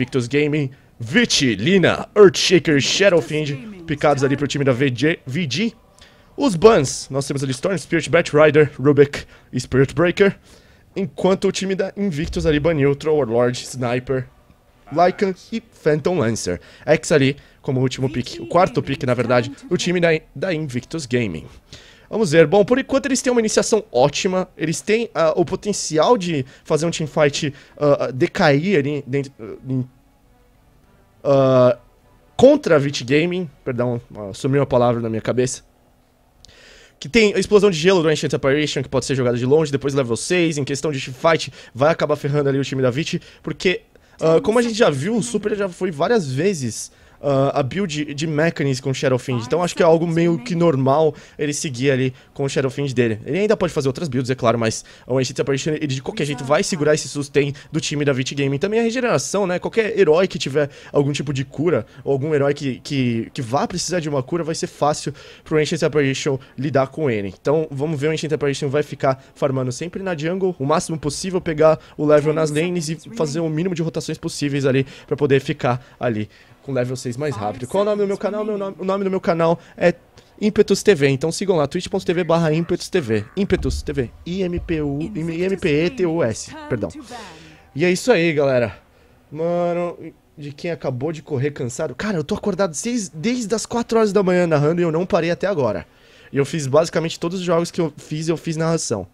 Invictus Gaming, Vit, Lina, Earthshaker, Shadowfiend, picados ali pro time da VG, VG. Os bans, nós temos ali Storm Spirit, Bat Rider, Rubik e Spirit Breaker. Enquanto o time da Invictus ali baniu Troll Warlord, Sniper, Lycan e Phantom Lancer. X ali como último pick, o quarto pick na verdade, o time da, da Invictus Gaming. Vamos ver. Bom, por enquanto eles têm uma iniciação ótima. Eles têm uh, o potencial de fazer um teamfight uh, decair ali dentro. Uh, uh, contra a Gaming. Perdão, sumiu a palavra na minha cabeça. Que tem a explosão de gelo do Ancient Apparition, que pode ser jogada de longe, depois level 6. Em questão de teamfight, vai acabar ferrando ali o time da Vit, porque Uh, como a gente já viu, o Super já foi várias vezes uh, a build de Mechanics com Shadowfiend. Então acho que é algo meio né? que normal ele seguir ali com o Shadowfiend dele. Ele ainda pode fazer outras builds, é claro, mas o Ancient Apparition, ele de qualquer jeito vai é. segurar esse sustain do time da Vit Gaming. Também a regeneração, né? Qualquer herói que tiver algum tipo de cura, ou algum herói que, que, que vá precisar de uma cura, vai ser fácil pro Ancient Apparition lidar com ele. Então vamos ver o Ancient Apparition vai ficar farmando sempre na jungle, o máximo possível, pegar o level é nas lanes e é fazer o mínimo de rotações possíveis ali para poder ficar ali com level 6 mais rápido. Qual é o nome do meu canal? Meu nome, o nome do meu canal é Impetus TV. Então sigam lá, twitch.tv barra Impetus TV. Impetus TV. I-M-P-E-T-U-S. Perdão. E é isso aí, galera. Mano, de quem acabou de correr cansado. Cara, eu tô acordado seis, desde as 4 horas da manhã narrando e eu não parei até agora. E eu fiz basicamente todos os jogos que eu fiz, eu fiz narração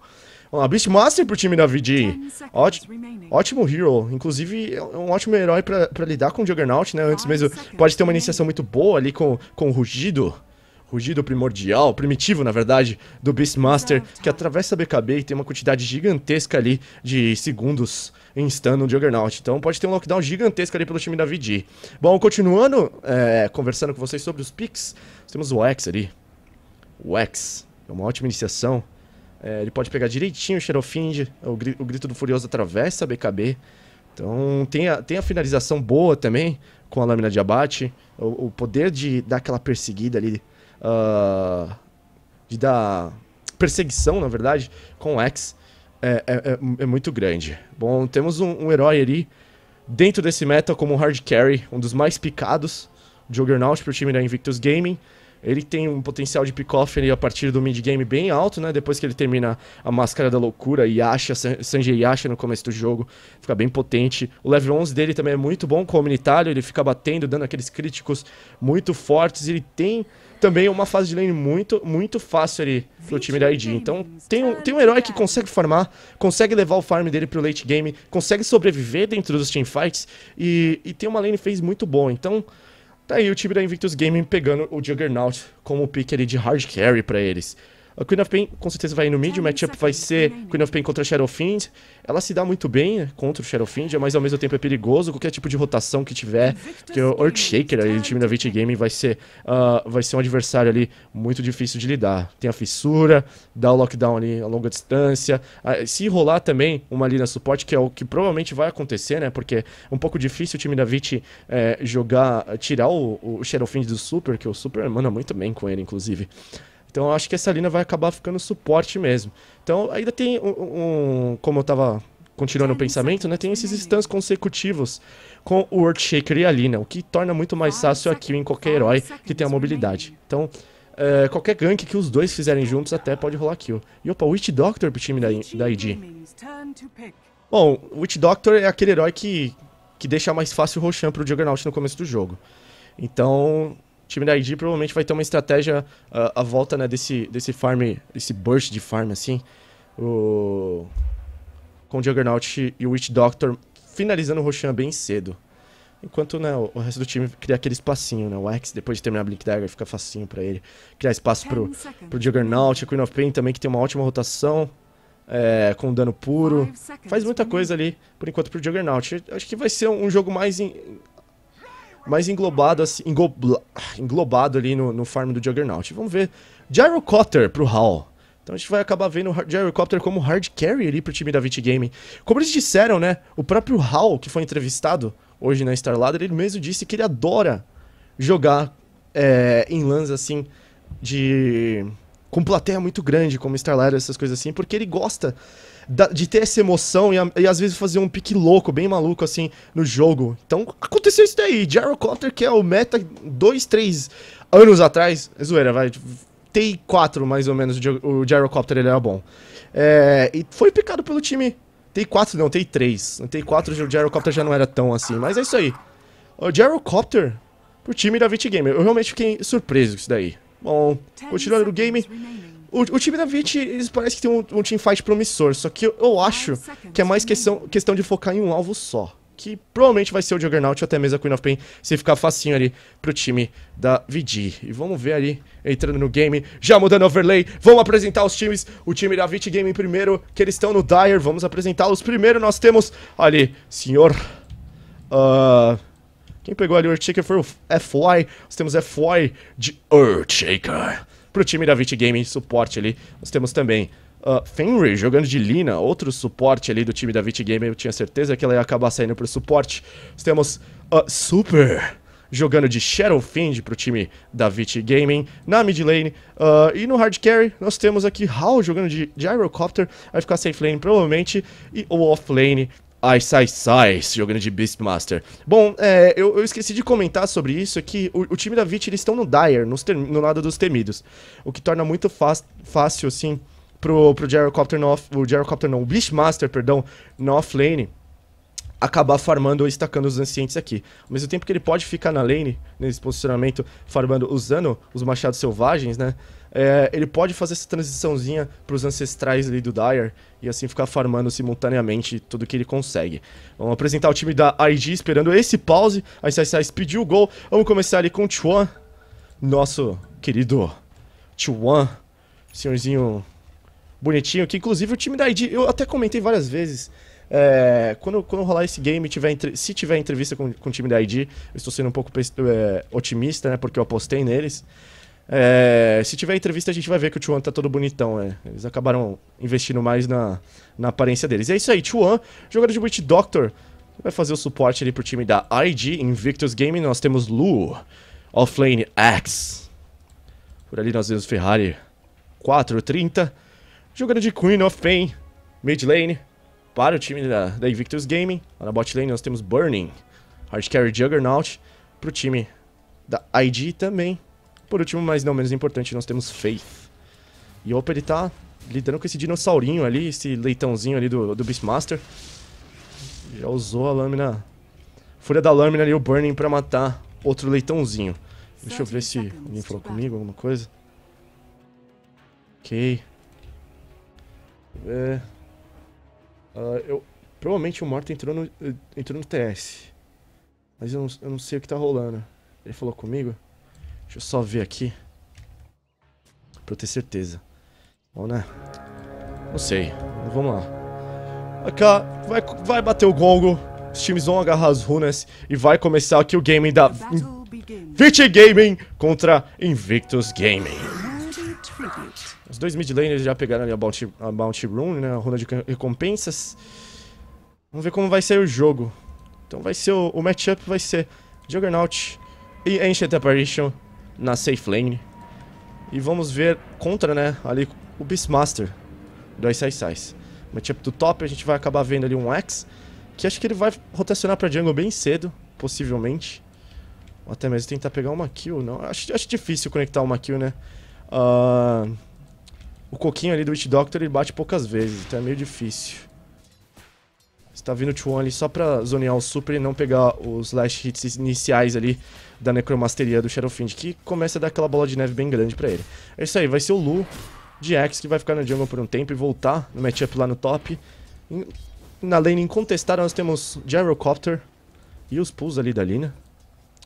lá, Beastmaster pro time da VG. Ótimo, ótimo hero. Inclusive, é, é um ótimo herói pra, pra lidar com o Juggernaut, né? Antes mesmo, pode ter uma iniciação muito boa ali com, com o Rugido. Rugido primordial, primitivo, na verdade, do Beastmaster, que atravessa a BKB e tem uma quantidade gigantesca ali de segundos instando o Juggernaut. Então pode ter um lockdown gigantesco ali pelo time da VG. Bom, continuando é, conversando com vocês sobre os picks, temos o X ali. O X é uma ótima iniciação. É, ele pode pegar direitinho o Xerofind, o, gri, o Grito do Furioso atravessa a BKB. Então tem a, tem a finalização boa também com a lâmina de abate. O, o poder de dar aquela perseguida ali. Uh, de dar perseguição, na verdade, com o X é, é, é, é muito grande. Bom, temos um, um, herói ali dentro desse meta como hard carry, um dos mais picados. Juggernaut para o time da Invictus Gaming. Ele tem um potencial de pick-off a partir do mid-game bem alto, né? Depois que ele termina a Máscara da Loucura, e acha Sanjay Yasha no começo do jogo, fica bem potente. O level 11 dele também é muito bom comunitário, ele fica batendo, dando aqueles críticos muito fortes. Ele tem também uma fase de lane muito, muito fácil ali pro time da ID. Então tem um, tem um herói que consegue farmar, consegue levar o farm dele pro late game, consegue sobreviver dentro dos teamfights e, e tem uma lane phase muito boa. Então... Tá aí o time da Invictus Gaming pegando o Juggernaut como pick ali de hard carry para eles. A Queen of Pain com certeza vai no mid, o matchup vai ser é, né? Queen of Pain contra Fiend. Ela se dá muito bem né, contra o Fiend, mas ao mesmo tempo é perigoso. Qualquer tipo de rotação que tiver, que o Earthshaker, ali, o time da Vite Gaming, vai ser, uh, vai ser um adversário ali muito difícil de lidar. Tem a fissura, dá o lockdown ali a longa distância. Uh, se rolar também uma linha suporte, que é o que provavelmente vai acontecer, né? Porque é um pouco difícil o time da Vite uh, jogar, tirar o, o Fiend do Super, que o Super manda muito bem com ele, inclusive. Então eu acho que essa linha vai acabar ficando suporte mesmo. Então ainda tem um, um como eu estava continuando o pensamento, né? Tem esses stands consecutivos com o Earth Shaker e a Lina, o que torna muito mais fácil aqui em qualquer herói que tenha mobilidade. Então, eh, qualquer gank que os dois fizerem juntos até pode rolar kill. E opa, Witch Doctor pro time da, da ID. Bom, Witch Doctor é aquele herói que, que deixa mais fácil o Roshan pro Juggernaut no começo do jogo. Então, o time da ID provavelmente vai ter uma estratégia uh, à volta né, desse, desse farm, desse burst de farm, assim. O... Com o Juggernaut e o Witch Doctor finalizando o Roshan bem cedo. Enquanto né, o resto do time cria aquele espacinho, né? O X depois de terminar a Blink Dagger, fica facinho para ele. Criar espaço pro, pro Juggernaut, a Queen of Pain também, que tem uma ótima rotação. É, com dano puro. Faz muita coisa ali, por enquanto, pro Juggernaut. Acho que vai ser um jogo mais mas englobado, assim, englobado ali no, no farm do Juggernaut. Vamos ver Gyrocopter pro Hall. Então a gente vai acabar vendo o Gyrocopter como hard carry ali pro time da Vit Game. Como eles disseram, né? O próprio Hall, que foi entrevistado hoje na Starladder, ele mesmo disse que ele adora jogar é, em LANs assim de com plateia muito grande, como Starlight, essas coisas assim, porque ele gosta da, de ter essa emoção e, a, e, às vezes fazer um pique louco, bem maluco assim, no jogo. Então aconteceu isso daí. Gyrocopter, que é o meta 2, 3 anos atrás, é zoeira, vai. T4 tipo, mais ou menos, o Gyrocopter ele era bom. É, e foi picado pelo time T4 não, T3. No T4 o Gyrocopter já não era tão assim, mas é isso aí. O Gyrocopter pro time da Vit Gamer. Eu realmente fiquei surpreso com isso daí. Bom, continuando o game. O, o time da Vit, eles parecem que tem um, um teamfight promissor, só que eu, eu acho que é mais questão, questão de focar em um alvo só que provavelmente vai ser o Juggernaut ou até mesmo a Queen of Pain, se ficar facinho ali pro time da VG. E vamos ver ali, entrando no game, já mudando overlay, vamos apresentar os times, o time da VT game primeiro, que eles estão no Dire, vamos apresentá-los primeiro, nós temos ali, senhor... Uh, quem pegou ali o Earthshaker foi o FY. Nós temos FY de Earthshaker. Pro time da Vit Gaming, suporte ali. Nós temos também uh, Fenrir jogando de Lina, outro suporte ali do time da Vit Gaming. Eu tinha certeza que ela ia acabar saindo pro suporte. Nós temos uh, Super jogando de Shadowfiend pro time da Vit Gaming, na mid lane uh, e no hard carry nós temos aqui Hal jogando de Gyrocopter, vai ficar safe lane provavelmente, e o off lane Ai, sai, sai, jogando é de Beastmaster. Bom, é, eu, eu, esqueci de comentar sobre isso, é que o, o time da Vit, eles estão no Dire, no lado dos temidos. O que torna muito fácil, assim, pro, pro Gyrocopter, no off, o Gyrocopter não, o Beastmaster, perdão, no offlane acabar farmando ou estacando os ancientes aqui. Ao mesmo tempo que ele pode ficar na lane, nesse posicionamento, farmando, usando os machados selvagens, né? É, ele pode fazer essa transiçãozinha pros ancestrais ali do Dire e assim ficar farmando simultaneamente tudo que ele consegue. Vamos apresentar o time da IG esperando esse pause. A SSS pediu o gol. Vamos começar ali com o Chuan, nosso querido Chuan, senhorzinho bonitinho, que inclusive o time da ID, eu até comentei várias vezes é, quando, quando rolar esse game, tiver, se tiver entrevista com, com o time da ID, eu estou sendo um pouco é, otimista, né? Porque eu apostei neles. É, se tiver entrevista, a gente vai ver que o Chuan tá todo bonitão, né? Eles acabaram investindo mais na, na aparência deles. E é isso aí, Chuan, jogador de Witch Doctor, vai fazer o suporte ali pro time da ID Invictus Gaming. Nós temos Lu, Offlane Axe. Por ali nós vemos Ferrari 430. Jogador de Queen of Pain, mid lane para o time da, da Invictus Gaming. Na botlane nós temos Burning, Hard Carry Juggernaut. Para o time da ID também. Por último, mas não menos importante, nós temos Faith. E o Opa, ele tá lidando com esse dinossaurinho ali, esse leitãozinho ali do, do Beastmaster. Já usou a lâmina... fúria da lâmina ali, o Burning, para matar outro leitãozinho. Deixa eu ver se tá alguém falou comigo alguma coisa. Ok. ver é. Ah, eu, provavelmente o Morto entrou no, eh, entrou no TS. Mas eu não, eu não sei o que tá rolando. Ele falou comigo? Deixa eu só ver aqui. Pra eu ter certeza. Ou né? Não sei. Mas vamos lá. Aqui, vai, vai bater o gongo. Os times vão agarrar as runas. E vai começar aqui o game da... Vit Gaming contra Invictus Gaming. Os dois mid laners já pegaram ali a Bounty, a Bounty Rune, né? A runa de recompensas. Vamos ver como vai ser o jogo. Então vai ser o, o matchup vai ser Juggernaut e Ancient Apparition na safe lane. E vamos ver contra, né, ali o Beastmaster do Ice Ice Ice. Matchup do top, a gente vai acabar vendo ali um Axe, que acho que ele vai rotacionar pra jungle bem cedo, possivelmente. Ou até mesmo tentar pegar uma kill, não. Acho, acho difícil conectar uma kill, né? Ahn... Uh... O coquinho ali do Witch Doctor ele bate poucas vezes, então é meio difícil. Você tá vindo o Chuan ali só pra zonear o super e não pegar os last hits iniciais ali da necromasteria do Shadowfiend, que começa a dar aquela bola de neve bem grande pra ele. É isso aí, vai ser o Lu de X que vai ficar na jungle por um tempo e voltar no matchup lá no top. Na lane incontestada nós temos Gyrocopter e os pulls ali da Lina.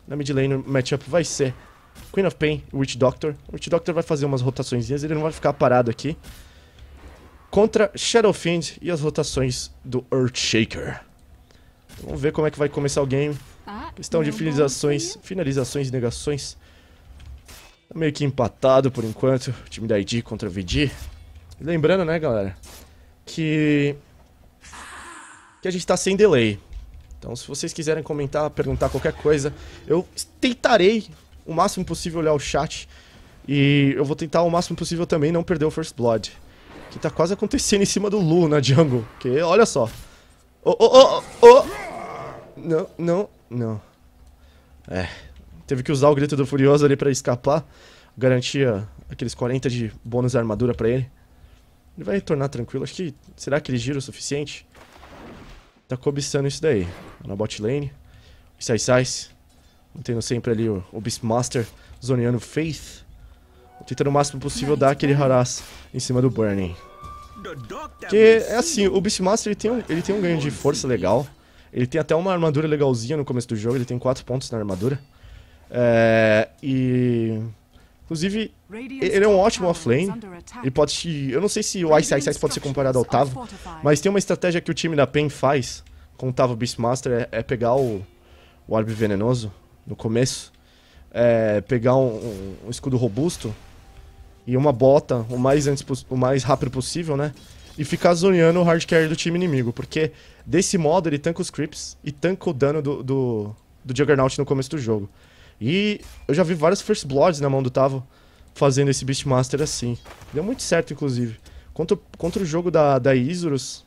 Na mid lane o matchup vai ser Queen of Pain, Witch Doctor. O Witch Doctor vai fazer umas rotações, ele não vai ficar parado aqui. Contra Shadowfiend e as rotações do Earthshaker. vamos ver como é que vai começar o game. Ah, Questão de finalizações, finalizações e negações. Tá meio que empatado por enquanto, o time da ID contra o VG. Lembrando, né, galera, que... que a gente tá sem delay. Então, se vocês quiserem comentar, perguntar qualquer coisa, eu tentarei o máximo possível olhar o chat. E eu vou tentar o máximo possível também não perder o First Blood. Que tá quase acontecendo em cima do Lu na jungle. Que, olha só. Oh, oh, oh, oh! Não, não, não. É. Teve que usar o grito do Furioso ali pra escapar. Garantia aqueles 40 de bônus de armadura pra ele. Ele vai retornar tranquilo. Acho que... Será que ele gira o suficiente? Tá cobiçando isso daí. Na bot lane. Sai, sai. Mantendo sempre ali o, o Beastmaster zoneando Faith. Tentando o máximo possível dar aquele harass em cima do Burning. porque é assim, o Beastmaster ele tem, um, ele tem um ganho de força legal. Ele tem até uma armadura legalzinha no começo do jogo, ele tem 4 pontos na armadura. É, e. Inclusive, ele é um ótimo offlane. Ele pode. Te, eu não sei se o Ice Ice Ice pode ser comparado ao Tavo, mas tem uma estratégia que o time da PEN faz com o Tavo Beastmaster: é, é pegar o, o Orbe Venenoso no começo, é, pegar um, um, escudo robusto e uma bota o mais, antes, o mais rápido possível, né? E ficar zoneando o hard carry do time inimigo, porque desse modo ele tanca os creeps e tanca o dano do, do, do Juggernaut no começo do jogo. E eu já vi vários First Bloods na mão do Tavo fazendo esse Beastmaster assim. Deu muito certo, inclusive. Contra, contra o jogo da, da Isurus,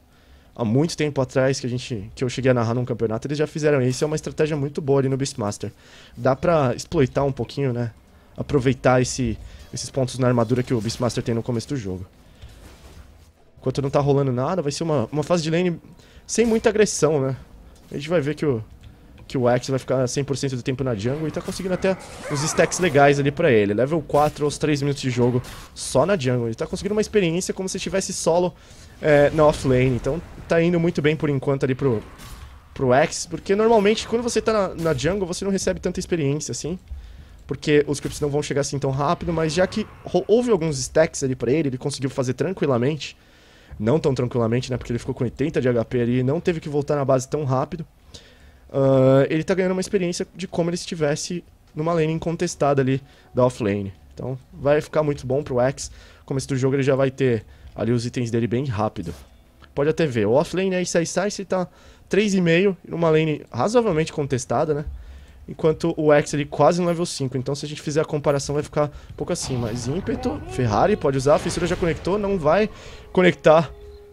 há muito tempo atrás que a gente que eu cheguei a narrar num campeonato, eles já fizeram isso, é uma estratégia muito boa ali no Beastmaster. Dá para exploitar um pouquinho, né? Aproveitar esse, esses pontos na armadura que o Beastmaster tem no começo do jogo. Enquanto não tá rolando nada, vai ser uma, uma fase de lane sem muita agressão, né? A gente vai ver que o, que o Axe vai ficar 100% do tempo na jungle e tá conseguindo até uns stacks legais ali pra ele. Level 4 aos 3 minutos de jogo só na jungle. Ele tá conseguindo uma experiência como se estivesse solo é, na offlane. Então tá indo muito bem por enquanto ali pro, pro Axe, porque normalmente quando você tá na, na jungle você não recebe tanta experiência assim. Porque os creeps não vão chegar assim tão rápido, mas já que houve alguns stacks ali pra ele, ele conseguiu fazer tranquilamente. Não tão tranquilamente, né? Porque ele ficou com 80 de HP ali e não teve que voltar na base tão rápido uh, ele tá ganhando uma experiência de como ele estivesse numa lane incontestada ali da offlane. Então vai ficar muito bom pro X. Começo do jogo ele já vai ter ali os itens dele bem rápido. Pode até ver, o offlane aí sai, sai, se tá 3,5 numa lane razoavelmente contestada, né? Enquanto o X ele quase no level 5, então se a gente fizer a comparação vai ficar um pouco assim, mas ímpeto, Ferrari pode usar, a fissura já conectou, não vai conectar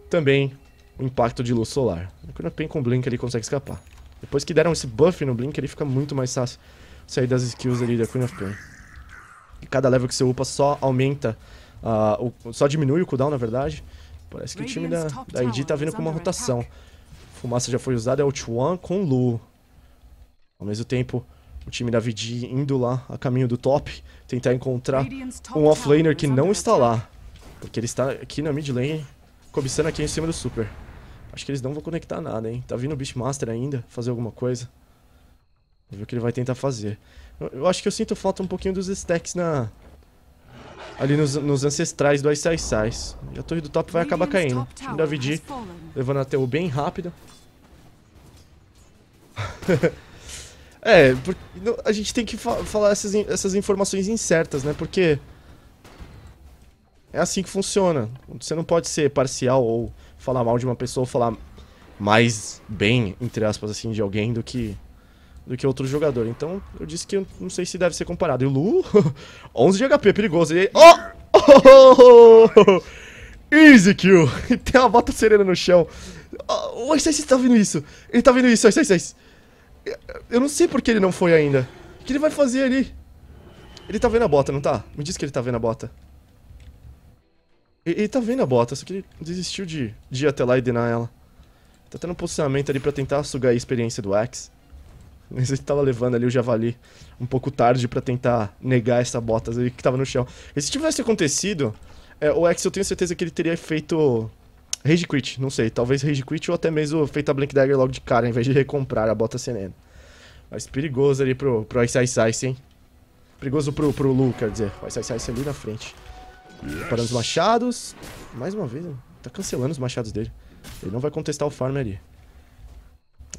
também o impacto de luz solar. Quando a Pen com Blink ele consegue escapar. Depois que deram esse buff no Blink, ele fica muito mais fácil sair das skills ali da Queen of Pain. E cada level que você upa só aumenta, uh, o, só diminui o cooldown, na verdade. Parece que o time da, da ID tá vindo com uma rotação. Fumaça já foi usada, é o Chuan com Lu. Ao mesmo tempo, o time da VG indo lá a caminho do top, tentar encontrar um offlaner que não está lá. Porque ele está aqui na mid lane, cobiçando aqui em cima do super. Acho que eles não vão conectar nada, hein? Tá vindo o Beastmaster ainda fazer alguma coisa. Vamos ver o que ele vai tentar fazer. Eu, eu acho que eu sinto falta um pouquinho dos stacks na... Ali nos, nos ancestrais do Ice Ice Ice. E a torre do top vai acabar caindo. O time levando a o bem rápido. é, por, não, a gente tem que fa falar essas, in essas informações incertas, né? Porque é assim que funciona. Você não pode ser parcial ou falar mal de uma pessoa, falar mais bem, entre aspas, assim, de alguém do que do que outro jogador. Então, eu disse que eu não sei se deve ser comparado. E o Lu, 11 de HP, perigoso. E aí, oh! Easy kill! Tem uma bota serena no chão. Oh, Ice tá vendo isso. Ele tá vendo isso, Ice Ice. Eu não sei por que ele não foi ainda. O que ele vai fazer ali? Ele tá vendo a bota, não tá? Me diz que ele tá vendo a bota. Ele, ele tá vendo a bota, só que ele desistiu de, de ir até lá e denar ela. Tá tendo um posicionamento ali pra tentar sugar a experiência do Axe. Mas ele tava levando ali o javali um pouco tarde pra tentar negar essa bota ali que tava no chão. E se tivesse acontecido, é, o Axe eu tenho certeza que ele teria feito Rage Quit, não sei, talvez Rage Quit ou até mesmo feito a Blank Dagger logo de cara, em vez de recomprar a bota Seneno. Mas perigoso ali pro, pro Ice Ice Ice, hein? Perigoso pro, pro Lu, quer dizer. O Ice Ice Ice ali na frente. Preparando os machados. Mais uma vez, tá cancelando os machados dele. Ele não vai contestar o farm ali.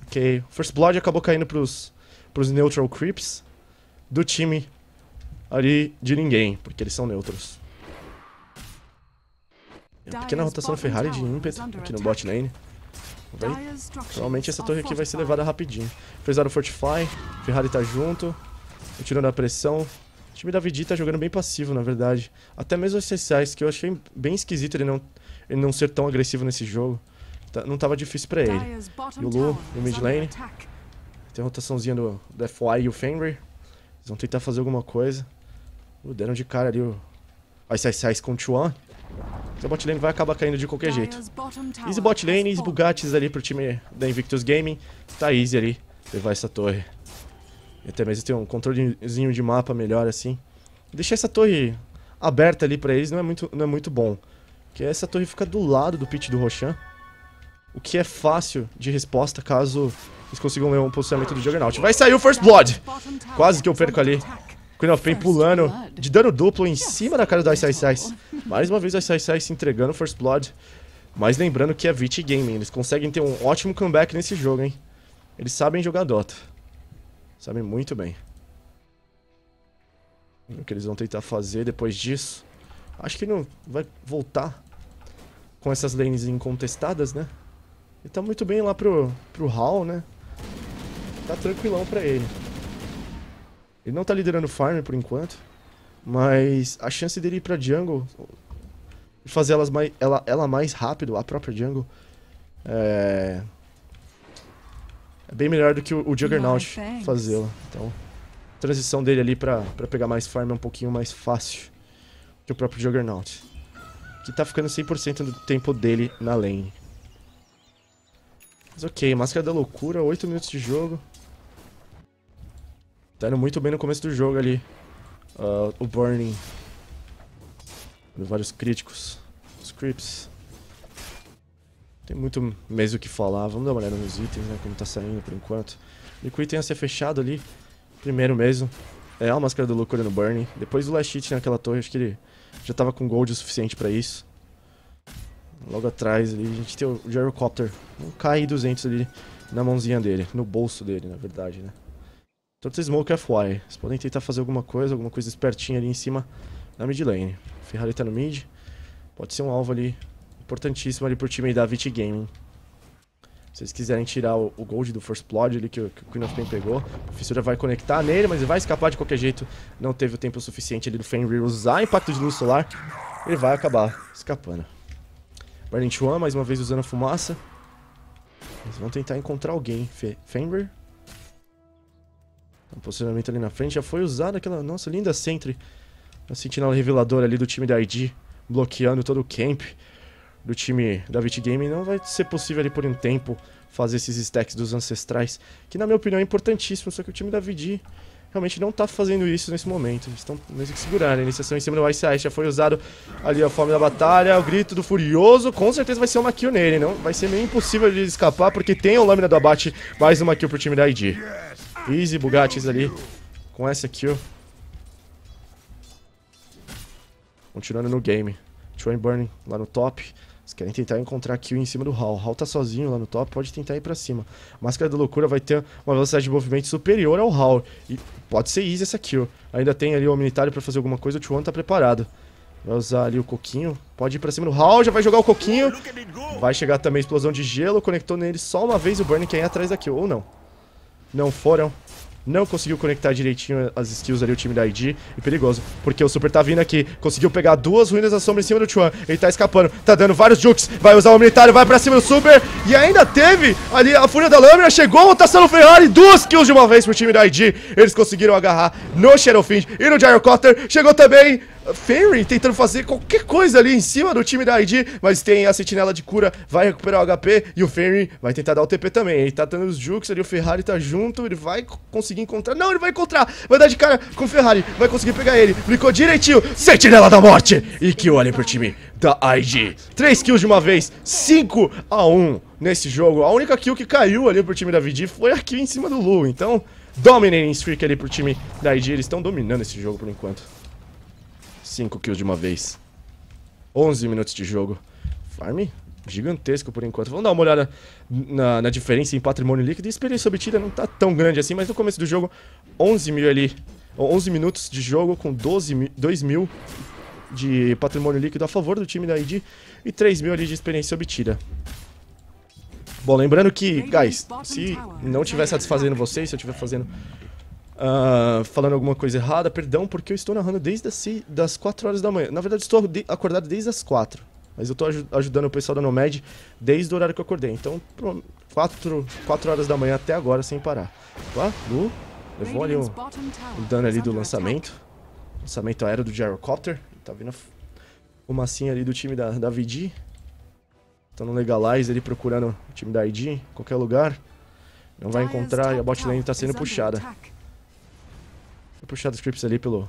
Ok. First Blood acabou caindo pros, pros Neutral Creeps do time ali de ninguém, porque eles são neutros. Uma pequena rotação da Ferrari de ímpeto aqui no bot lane. Vai. Provavelmente essa torre aqui vai ser levada rapidinho. fez o Fortify, Ferrari tá junto. Tirando a pressão, time da Vegeta tá jogando bem passivo, na verdade. Até mesmo os essenciais, que eu achei bem esquisito ele não, ele não ser tão agressivo nesse jogo. Tá, não tava difícil pra ele. E o Lu no mid lane. Tem a rotaçãozinha do, FY e o Fenrir. Eles vão tentar fazer alguma coisa. Uh, deram de cara ali o... As com o Chuan. Então bot lane vai acabar caindo de qualquer jeito. Easy bot lane, easy bugates ali pro time da Invictus Gaming. Tá easy ali levar essa torre até mesmo tem um controlezinho de mapa melhor, assim. Deixar essa torre aberta ali pra eles não é muito, não é muito bom. Porque essa torre fica do lado do pit do Roshan. O que é fácil de resposta caso eles consigam ler um posicionamento do Juggernaut. Vai sair o First Blood! Quase que eu perco ali. Queen of Pain pulando de dano duplo em cima da cara do Ice Ice Ice. Mais uma vez o Ice Ice Ice se entregando First Blood. Mas lembrando que é Vit Gaming, eles conseguem ter um ótimo comeback nesse jogo, hein? Eles sabem jogar Dota. Sabe muito bem. O que eles vão tentar fazer depois disso. Acho que não vai voltar com essas lanes incontestadas, né? Ele tá muito bem lá pro, pro Hall, né? Tá tranquilão pra ele. Ele não tá liderando farm por enquanto. Mas a chance dele ir pra jungle e fazer elas mais, ela, ela mais rápido, a própria jungle, é, é bem melhor do que o, Juggernaut é fazê-la. Então, a transição dele ali pra, pra pegar mais farm é um pouquinho mais fácil que o próprio Juggernaut. Que tá ficando 100% do tempo dele na lane. Mas ok, Máscara da Loucura, 8 minutos de jogo. Tá indo muito bem no começo do jogo ali. Uh, o Burning. Vários críticos. Os creeps. Tem muito mesmo o que falar. Vamos dar uma olhada nos itens, né? Como tá saindo por enquanto. o com tem a ser fechado ali, primeiro mesmo, é a Máscara do Loucura no Burning. Depois o Last Hit naquela torre, acho que ele já tava com gold o suficiente pra isso. Logo atrás ali, a gente tem o Gyrocopter. Um KI-200 ali na mãozinha dele, no bolso dele, na verdade, né? Tanto Smoke FY. Vocês podem tentar fazer alguma coisa, alguma coisa espertinha ali em cima na mid lane. Ferrari tá no mid. Pode ser um alvo ali importantíssimo ali pro time da Vit Gaming. Se vocês quiserem tirar o, o Gold do Force Plod ali que, o, que o Queen of Pain pegou, a fissura vai conectar nele, mas ele vai escapar de qualquer jeito. Não teve o tempo suficiente ali do Fenrir usar impacto de luz solar. Ele vai acabar escapando. Burning Chuan, mais uma vez usando a fumaça. Eles vão tentar encontrar alguém. Fe Fenrir. Um posicionamento ali na frente. Já foi usado aquela nossa linda Sentry. A tá sentinela reveladora ali do time da ID. Bloqueando todo o camp do time da Game. não vai ser possível ali por um tempo fazer esses stacks dos ancestrais, que na minha opinião é importantíssimo, só que o time da VG realmente não tá fazendo isso nesse momento. Eles estão mesmo que segurando. A iniciação em cima do Ice Ice já foi usado ali a fome da batalha, o grito do Furioso. Com certeza vai ser uma kill nele, não? Vai ser meio impossível de escapar, porque tem o Lâmina do Abate, mais uma kill pro time da ID. Easy Bugatis ali com essa kill. Continuando no game. Train Burning lá no top. Eles querem tentar encontrar kill em cima do Hall. Hall tá sozinho lá no top, pode tentar ir pra cima. Máscara da Loucura vai ter uma velocidade de movimento superior ao Hall. E pode ser easy essa kill. Ainda tem ali o Omnitário pra fazer alguma coisa, o Chuan tá preparado. Vai usar ali o Coquinho. Pode ir pra cima do Hall, já vai jogar o Coquinho. Vai chegar também a explosão de gelo, conectou nele só uma vez o Burn quem é atrás da kill. Ou não. Não foram. Não conseguiu conectar direitinho as skills ali, o time da ID. E perigoso, porque o Super tá vindo aqui. Conseguiu pegar duas ruínas da sombra em cima do Chuan. Ele tá escapando, tá dando vários jukes. Vai usar o militar, vai pra cima do Super. E ainda teve ali a fúria da lâmina. Chegou, tá sendo Ferrari. Duas kills de uma vez pro time da ID. Eles conseguiram agarrar no Shadowfiend e no Gyrocopter. Chegou também Fairy tentando fazer qualquer coisa ali em cima do time da ID, mas tem a sentinela de cura, vai recuperar o HP e o Fairy vai tentar dar o TP também. Ele tá dando os jukes ali, o Ferrari tá junto, ele vai conseguir encontrar. Não, ele vai encontrar, vai dar de cara com o Ferrari, vai conseguir pegar ele. Ficou direitinho, sentinela da morte! E que olhem pro time da ID. 3 kills de uma vez, 5 a 1 nesse jogo. A única kill que caiu ali pro time da VD foi aqui em cima do Lu, então... Dominating streak ali pro time da ID, eles estão dominando esse jogo por enquanto. 5 kills de uma vez. 11 minutos de jogo. Farm gigantesco por enquanto. Vamos dar uma olhada na, na diferença em patrimônio líquido. E experiência obtida não tá tão grande assim, mas no começo do jogo, 11 mil ali. 11 minutos de jogo com 12 mil, 2 mil de patrimônio líquido a favor do time da ID e 3 mil ali de experiência obtida. Bom, lembrando que, guys, se não estiver satisfazendo vocês, se eu estiver fazendo Uh, falando alguma coisa errada, perdão, porque eu estou narrando desde as, das 4 horas da manhã. Na verdade, estou de, acordado desde as 4. Mas eu estou aj ajudando o pessoal da Nomad desde o horário que eu acordei. Então, 4, 4 horas da manhã até agora, sem parar. Lá, tá? Lu, levou ali o dano ali do lançamento. Lançamento aéreo do Gyrocopter. Tá vindo o massinha ali do time da, da VG. Tá no Legalize ali procurando o time da ID, qualquer lugar. Não vai encontrar e a botlane está sendo puxada. Vou puxar os creeps ali pelo,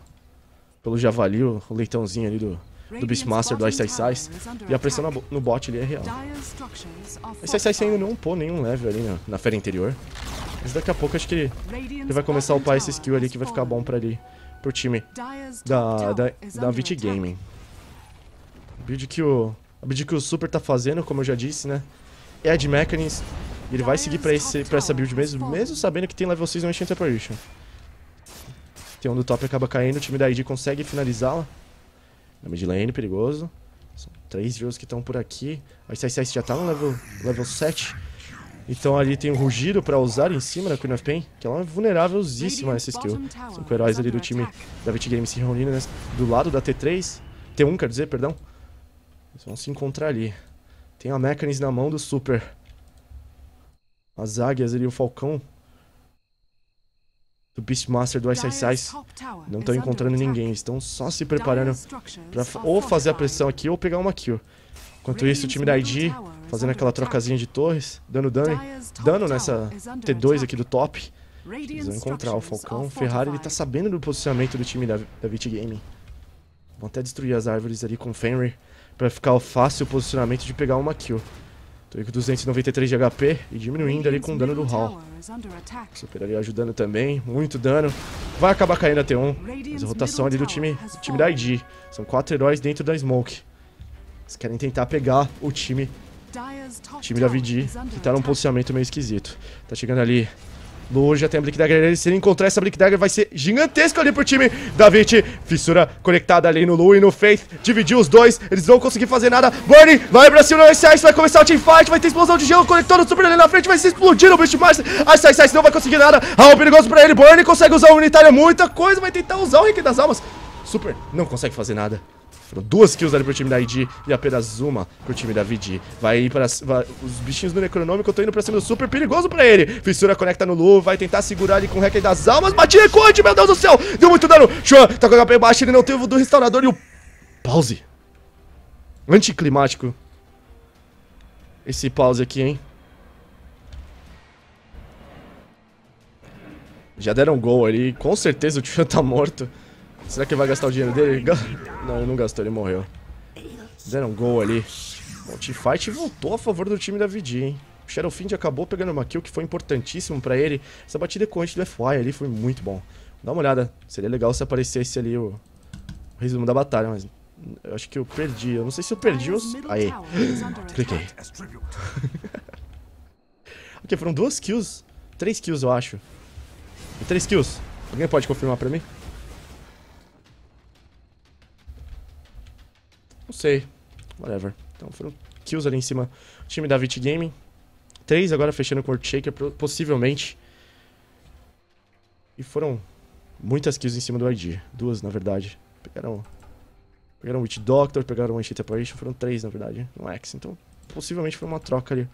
pelo javali, o leitãozinho ali do, do Beastmaster, do Ice Ice Ice. E a pressão no, bot ali é real. Ice Ice Ice ainda não upou nenhum level ali na, na fera interior. Mas daqui a pouco acho que ele, ele vai começar a upar esse skill ali que vai ficar bom pra ali pro time da, da, da VT Gaming. Build que o, a build que o Super tá fazendo, como eu já disse, né? É Ed de E ele vai seguir pra, esse, pra essa build mesmo, mesmo sabendo que tem level 6 no Ancient Apparition. Tem um do top acaba caindo. O time da ID consegue finalizá-la. Na mid lane, perigoso. São três viewers que estão por aqui. A sss já tá no level, level 7. Então ali tem o um Rugido pra usar em cima da Queen of Pain, que ela é vulnerávelzíssima essa skill. São heróis ali do time da Vit Games se reunindo né? do lado da T3. T1, quer dizer, perdão. Eles vão se encontrar ali. Tem a mechanis na mão do Super. As águias ali, o Falcão do Beastmaster do Ice não estão encontrando ninguém. Estão só se preparando para ou fazer a pressão aqui ou pegar uma kill. Enquanto isso, o time da ID fazendo aquela trocazinha de torres, dando dano, dano nessa T2 aqui do top. Eles vão encontrar o Falcão. O Ferrari ele tá sabendo do posicionamento do time da, da VT Gaming. Vão até destruir as árvores ali com o Fenrir para ficar o fácil posicionamento de pegar uma kill. Tô com 293 de HP e diminuindo ali com o dano do Hall. Super ali ajudando também, muito dano. Vai acabar caindo a T1, mas a rotação ali do time, do time da ID. São quatro heróis dentro da Smoke. Eles querem tentar pegar o time, time da VD, que tá num posicionamento meio esquisito. Tá chegando ali Longe já tem a Blick Dagger ali. Se ele encontrar essa Blick Dagger, vai ser gigantesco ali pro time da Vit. Fissura conectada ali no Lu e no Faith. Dividiu os dois. Eles não vão conseguir fazer nada. Burning vai pra cima do Ice Vai começar o teamfight. Vai ter explosão de gelo. Conectou no Super ali na frente. Vai se explodir o Beastmaster. mais. Ice Ice não vai conseguir nada. Ah, o perigoso pra ele. Burning consegue usar o Unitária. Muita coisa. Vai tentar usar o Rick das Almas. Super não consegue fazer nada. Foram duas kills ali pro time da ID e apenas uma pro time da VD. Vai ir para os bichinhos do Necronômico estão indo pra cima do Super, perigoso pra ele. Fissura conecta no Lu, vai tentar segurar ali com o Hack das Almas. Bati recorde, meu Deus do céu! Deu muito dano. Chuan tá com HP baixo, ele não teve o do restaurador e o... Pause. Anticlimático. Esse pause aqui, hein? Já deram gol ali. Com certeza o Chuan tá morto. Será que ele vai gastar o dinheiro dele? Não, ele não gastou, ele morreu. Deram um gol ali. Bom, T-Fight voltou a favor do time da VG, hein? O Shadowfind acabou pegando uma kill que foi importantíssimo pra ele. Essa batida corrente do FY ali foi muito bom. Dá uma olhada. Seria legal se aparecesse ali o, o resumo da batalha, mas... Eu acho que eu perdi. Eu não sei se eu perdi ou... Os... Aí. Cliquei. ok, foram duas kills. Três kills, eu acho. Três kills. Alguém pode confirmar pra mim? Não sei. Whatever. Então foram kills ali em cima. O time da Vit Gaming. Três agora fechando com o Shaker, possivelmente. E foram muitas kills em cima do ID. Duas, na verdade. Pegaram. Pegaram o Witch Doctor, pegaram o Ancient Apparition. Foram três, na verdade, no X. Então, possivelmente foi uma troca ali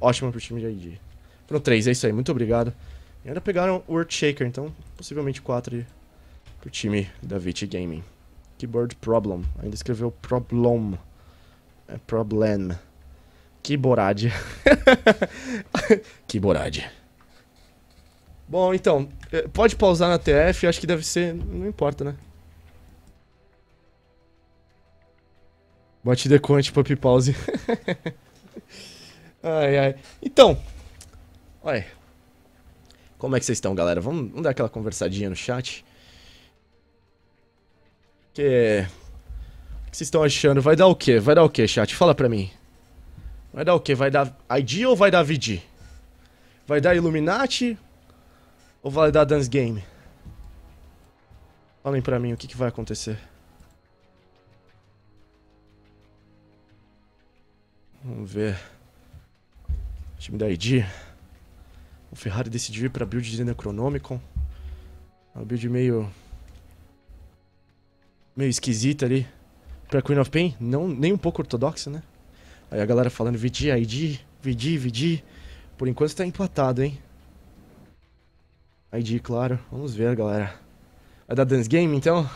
ótima pro time de ID. Foram três, é isso aí. Muito obrigado. E ainda pegaram o Earth Shaker, então possivelmente quatro ali pro time da Vit Gaming. Keyboard problem. Ainda escreveu problem. É problem. Keyboard. Keyboard. Bom, então, eh, pode pausar na TF, acho que deve ser. Não importa, né? Bote the quant, pop pause. ai, ai. Então, olha. Como é que vocês estão, galera? Vamos, vamos dar aquela conversadinha no chat. Que... É, o que vocês estão achando? Vai dar o quê? Vai dar o quê, chat? Fala pra mim. Vai dar o quê? Vai dar ID ou vai dar VD? Vai dar Illuminati ou vai dar Dance Game? Falem pra mim o que, que vai acontecer. Vamos ver. Time da ID. O Ferrari decidiu ir pra build de Necronomicon. Uma build meio meio esquisita ali pra Queen of Pain, não, nem um pouco ortodoxa, né? Aí a galera falando VD, ID, VD, VD. Por enquanto tá empatado, hein? ID, claro. Vamos ver, galera. Vai dar Dance Game, então?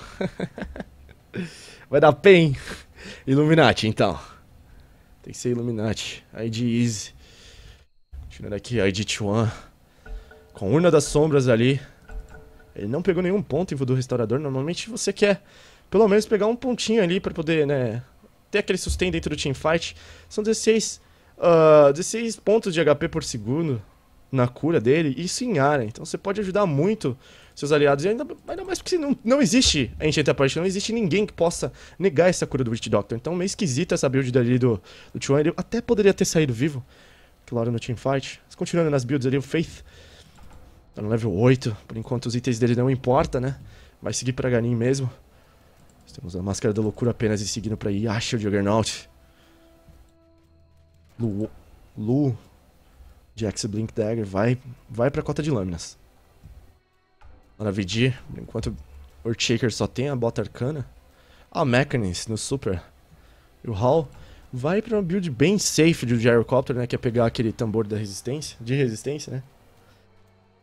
Vai dar PEN. Illuminati, então. Tem que ser Illuminati. ID Easy. Deixa eu aqui. ID Chuan. Com Urna das Sombras ali. Ele não pegou nenhum ponto em do Restaurador. Normalmente você quer pelo menos pegar um pontinho ali para poder, né, ter aquele sustain dentro do teamfight. São 16, uh, 16 pontos de HP por segundo na cura dele, isso em área. Então você pode ajudar muito seus aliados, e ainda, ainda mais porque não, não existe a Enchanted parte não existe ninguém que possa negar essa cura do Witch Doctor. Então meio esquisita essa build ali do, do Chuan, ele até poderia ter saído vivo, claro, no teamfight. Mas continuando nas builds ali, o Faith tá no level 8, por enquanto os itens dele não importa, né? Vai seguir pra Ganin mesmo temos a Máscara da Loucura apenas em seguindo pra Yasha Juggernaut. Lu, Lu de Blink Dagger vai, vai pra cota de lâminas. Maravidir, enquanto Earthshaker só tem a bota arcana. A Mechanis no Super. E o Hall vai pra uma build bem safe de Gyrocopter, né? Que é pegar aquele tambor da resistência, de resistência, né?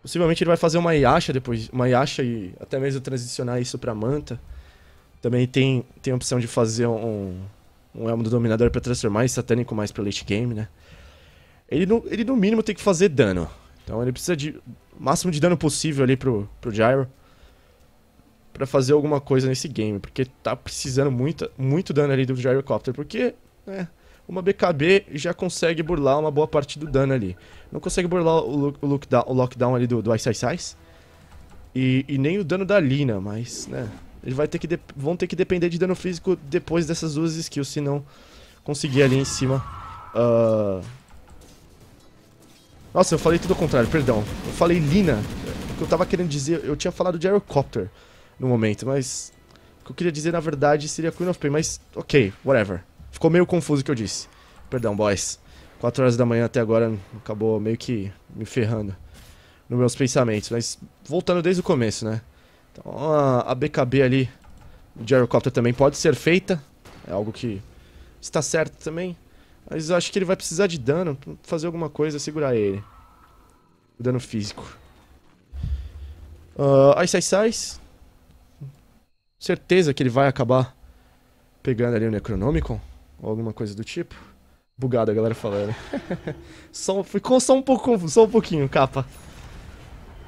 Possivelmente ele vai fazer uma Yasha depois, uma Yasha e até mesmo transicionar isso pra Manta. Também tem, tem a opção de fazer um, um Elmo do Dominador para transformar em Satânico mais pro late game, né? Ele no, ele no mínimo tem que fazer dano. Então ele precisa de máximo de dano possível ali pro, pro Gyro para fazer alguma coisa nesse game, porque tá precisando muito, muito dano ali do Gyrocopter, porque né, uma BKB já consegue burlar uma boa parte do dano ali. Não consegue burlar o, o, lockdown, o lockdown ali do, do Ice Ice Ice e, e nem o dano da Lina, mas né, ele vai ter que de... vão ter que depender de dano físico depois dessas duas skills, se não conseguir ali em cima. Uh... Nossa, eu falei tudo ao contrário, perdão. Eu falei Lina. O que eu tava querendo dizer, eu tinha falado de Aerocopter no momento, mas... O que eu queria dizer, na verdade, seria Queen of Pain, mas... Ok, whatever. Ficou meio confuso o que eu disse. Perdão, boys. 4 horas da manhã até agora acabou meio que me ferrando nos meus pensamentos, mas voltando desde o começo, né? Então a BKB ali de aerocóptero também pode ser feita. É algo que está certo também. Mas eu acho que ele vai precisar de dano pra fazer alguma coisa, segurar ele. dano físico. Uh, Ice Ice Ice. Certeza que ele vai acabar pegando ali o Necronomicon. Ou alguma coisa do tipo. Bugada a galera falando. só, ficou só um pouco confuso, só um pouquinho, capa.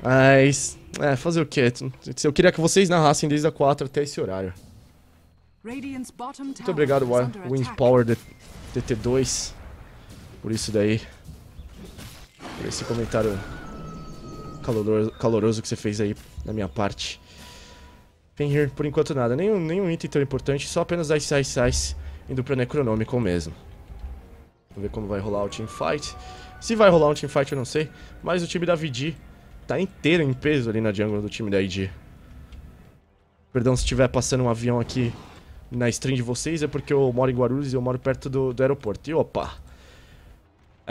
Mas é, fazer o quê? Eu queria que vocês narrassem desde a 4 até esse horário. Muito obrigado, Wind Power DT2, por isso daí. Por esse comentário caloroso, caloroso que você fez aí na minha parte. Fenrir, por enquanto nada. Nenhum, nenhum item tão importante, só apenas Ice Ice Ice indo pro Necronomicon mesmo. Vamos ver como vai rolar o teamfight. Se vai rolar um teamfight, eu não sei. Mas o time da VD tá inteiro em peso ali na jungle do time da ID. Perdão se estiver passando um avião aqui na stream de vocês, é porque eu moro em Guarulhos e eu moro perto do, do aeroporto. E opa!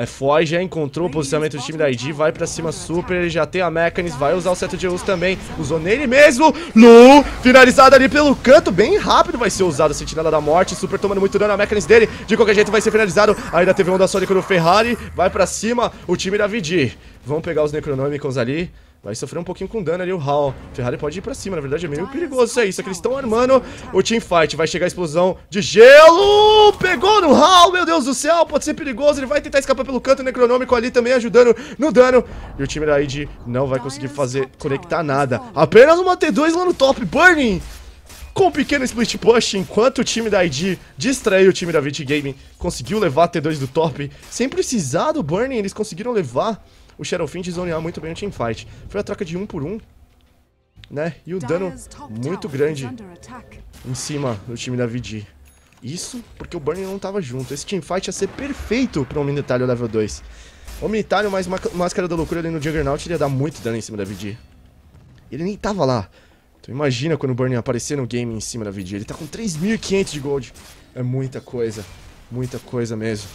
É, foge, já encontrou o posicionamento do time da ID, vai pra cima super, ele já tem a Mechanis, vai usar o seto de uso também, usou nele mesmo, Lu, finalizado ali pelo canto, bem rápido vai ser usado a Sentinela da Morte, super tomando muito dano, a Mechanis dele, de qualquer jeito vai ser finalizado, ainda teve um da Sonic no Ferrari, vai pra cima o time da VD, vão pegar os Necronomicons ali, Vai sofrer um pouquinho com dano ali o Hall. Ferrari pode ir pra cima, na verdade é meio perigoso isso aí. Só que eles estão armando o teamfight. Vai chegar a explosão de gelo! Pegou no Hall, meu Deus do céu! Pode ser perigoso, ele vai tentar escapar pelo canto necronômico ali também, ajudando no dano. E o time da ID não vai conseguir fazer, conectar nada. Apenas uma T2 lá no top. Burning! com um pequeno split push, enquanto o time da ID distraiu o time da Vit Gaming, conseguiu levar a T2 do top, sem precisar do Burning, eles conseguiram levar o Shadowfiend zonear muito bem o teamfight. Foi a troca de um por um, né? E o dano muito grande em cima do time da VG. Isso porque o Burning não estava junto. Esse teamfight ia ser perfeito para um Minitalho level 2. O Minitalho mais Máscara da Loucura ali no Juggernaut ia dar muito dano em cima da VG. Ele nem estava lá. Então imagina quando o Burning aparecer no game em cima da VG. Ele está com 3.500 de gold. É muita coisa. Muita coisa mesmo.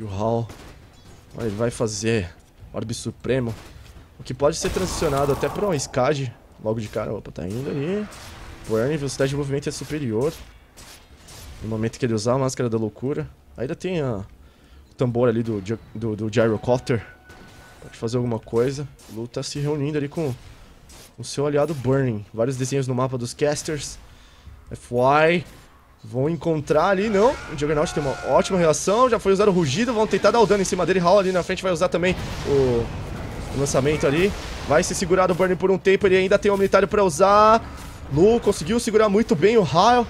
E o Hal ele vai fazer Orbe Supremo. O que pode ser transicionado até para um SCAD. Logo de cara. Opa, tá indo ali. Burn, velocidade de movimento é superior. No momento que ele usar a Máscara da Loucura. Ainda tem a, o tambor ali do, do, do Gyrocopter. Pode fazer alguma coisa. Luta Lu tá se reunindo ali com o seu aliado Burning. Vários desenhos no mapa dos casters. FY. Vão encontrar ali, não. O Juggernaut tem uma ótima reação. Já foi usar o rugido. Vão tentar dar o dano em cima dele. Hall ali na frente vai usar também o, o lançamento ali. Vai ser segurado o Burn por um tempo. Ele ainda tem o militar pra usar. Lu conseguiu segurar muito bem o Hall.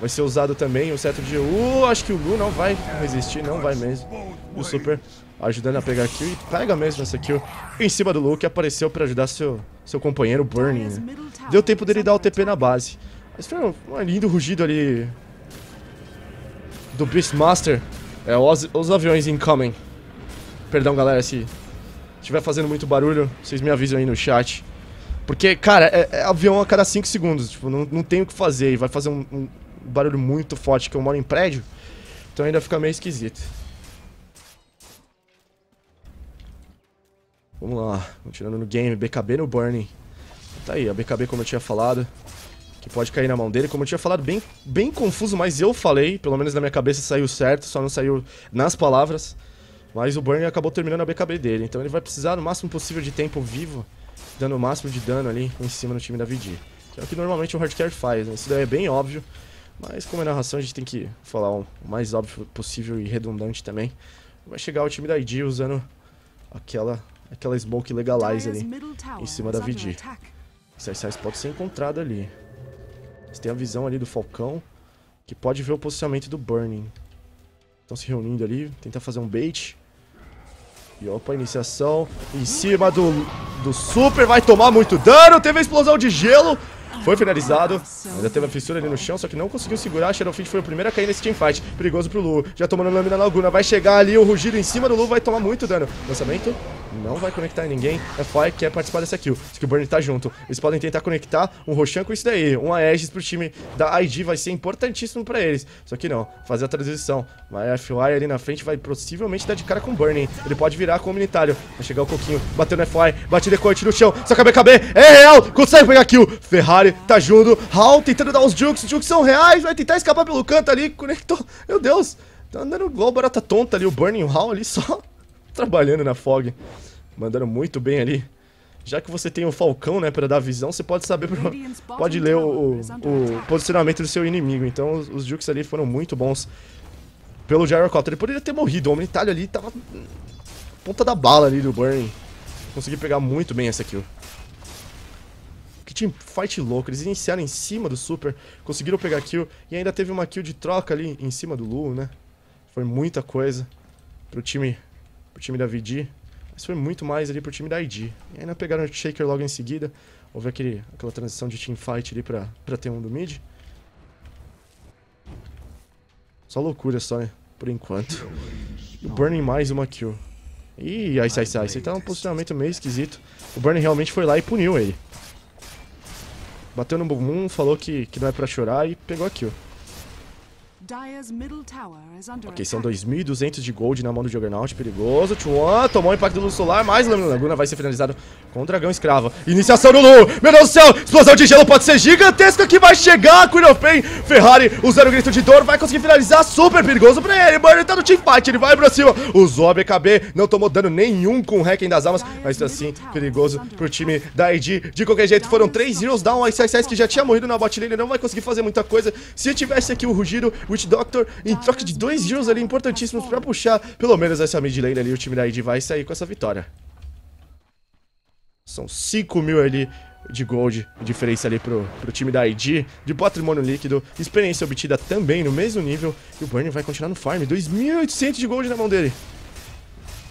Vai ser usado também o cetro de U. Acho que o Lu não vai resistir, não vai mesmo. o Super ajudando a pegar a kill. E pega mesmo essa kill em cima do Lu, que apareceu para ajudar seu, seu companheiro Burning. Né? Deu tempo dele dar o TP na base. Esse foi é um, um lindo rugido ali do Beastmaster. É, os, os aviões incoming. Perdão, galera, se estiver fazendo muito barulho, vocês me avisam aí no chat. Porque, cara, é, é avião a cada 5 segundos. Tipo, não, não tem o que fazer. E vai fazer um, um barulho muito forte, que eu moro em prédio. Então ainda fica meio esquisito. Vamos lá, continuando no game, BKB no Burning. Tá aí, a BKB como eu tinha falado que pode cair na mão dele. Como eu tinha falado, bem, bem confuso, mas eu falei, pelo menos na minha cabeça saiu certo, só não saiu nas palavras. Mas o Burn acabou terminando a BKB dele, então ele vai precisar no máximo possível de tempo vivo, dando o máximo de dano ali em cima no time da VG. Que é o que normalmente o Hardcare faz, né? Isso daí é bem óbvio, mas como é narração a gente tem que falar o mais óbvio possível e redundante também. Vai chegar o time da ID usando aquela, aquela smoke legalize ali em cima da VG. Sai pode ser encontrada ali. Você tem a visão ali do Falcão, que pode ver o posicionamento do Burning. Estão se reunindo ali, tentar fazer um bait. E opa, iniciação em cima do, do Super, vai tomar muito dano, teve a explosão de gelo, foi finalizado, ainda teve uma fissura ali no chão, só que não conseguiu segurar, a Xerofit foi o primeiro a cair nesse teamfight, perigoso pro Lu, já tomando lâmina na Laguna, vai chegar ali o rugido em cima do Lu, vai tomar muito dano, lançamento, não vai conectar em ninguém. É que quer participar dessa kill. o Burning tá junto. Eles podem tentar conectar um Roshan com isso daí. Um Aegis pro time da ID vai ser importantíssimo pra eles. Só que não. Fazer a transição. Vai a Fly ali na frente. Vai possivelmente dar de cara com o Burning. Ele pode virar com o Militário. Vai chegar o Coquinho. Bateu no Fly. Bate decoite no chão. Só cabe caber. É real. Consegue pegar kill. Ferrari tá junto. Hal tentando dar os jukes. Os jukes são reais. Vai tentar escapar pelo canto ali. Conectou. Meu Deus. Tá andando igual barata tonta ali. O Burning Hall ali só trabalhando na fog. Mandaram muito bem ali. Já que você tem o falcão, né, pra dar visão, você pode saber, pra, pode ler o, o, posicionamento do seu inimigo. Então os, Jukes ali foram muito bons pelo Gyrocopter. Ele poderia ter morrido, o Omnitalho ali tava ponta da bala ali do Burn. Consegui pegar muito bem essa kill. Que team fight louco, eles iniciaram em cima do Super, conseguiram pegar kill e ainda teve uma kill de troca ali em cima do Lu, né. Foi muita coisa pro time, pro time da VG. Mas foi muito mais ali pro time da ID. E ainda pegaram o Shaker logo em seguida. Houve aquele, aquela transição de teamfight ali pra, pra ter um do mid. Só loucura só, né? Por enquanto. E o Burning mais uma kill. Ih, ai, sai, sai. Isso aí tá um posicionamento meio esquisito. O Burning realmente foi lá e puniu ele. Bateu no Bumum, falou que, que não é pra chorar e pegou a kill. Ok, são 2.200 de gold na mão do Juggernaut, perigoso. Chuan tomou o impacto do Luz Solar, mais Lâmina Laguna vai ser finalizado com o Dragão Escravo. Iniciação do Lu! Meu Deus do céu, explosão de gelo pode ser gigantesca que vai chegar. Queen of Pain, Ferrari usando o grito de dor, vai conseguir finalizar, super perigoso pra ele, mano. Ele tá no teamfight, ele vai pra cima. Usou a BKB, não tomou dano nenhum com o Hacking das Almas, mas assim, perigoso pro time da ID. De qualquer jeito, foram 3 Heroes Down, o ICSS que já tinha morrido na bot lane, não vai conseguir fazer muita coisa. Se tivesse aqui o rugido Witch Doctor em troca de dois heroes ali importantíssimos pra puxar pelo menos essa mid lane ali. O time da ID vai sair com essa vitória. São 5 mil ali de gold, diferença ali pro, pro time da ID, de patrimônio líquido, experiência obtida também no mesmo nível, e o Burnie vai continuar no farm, 2.800 de gold na mão dele.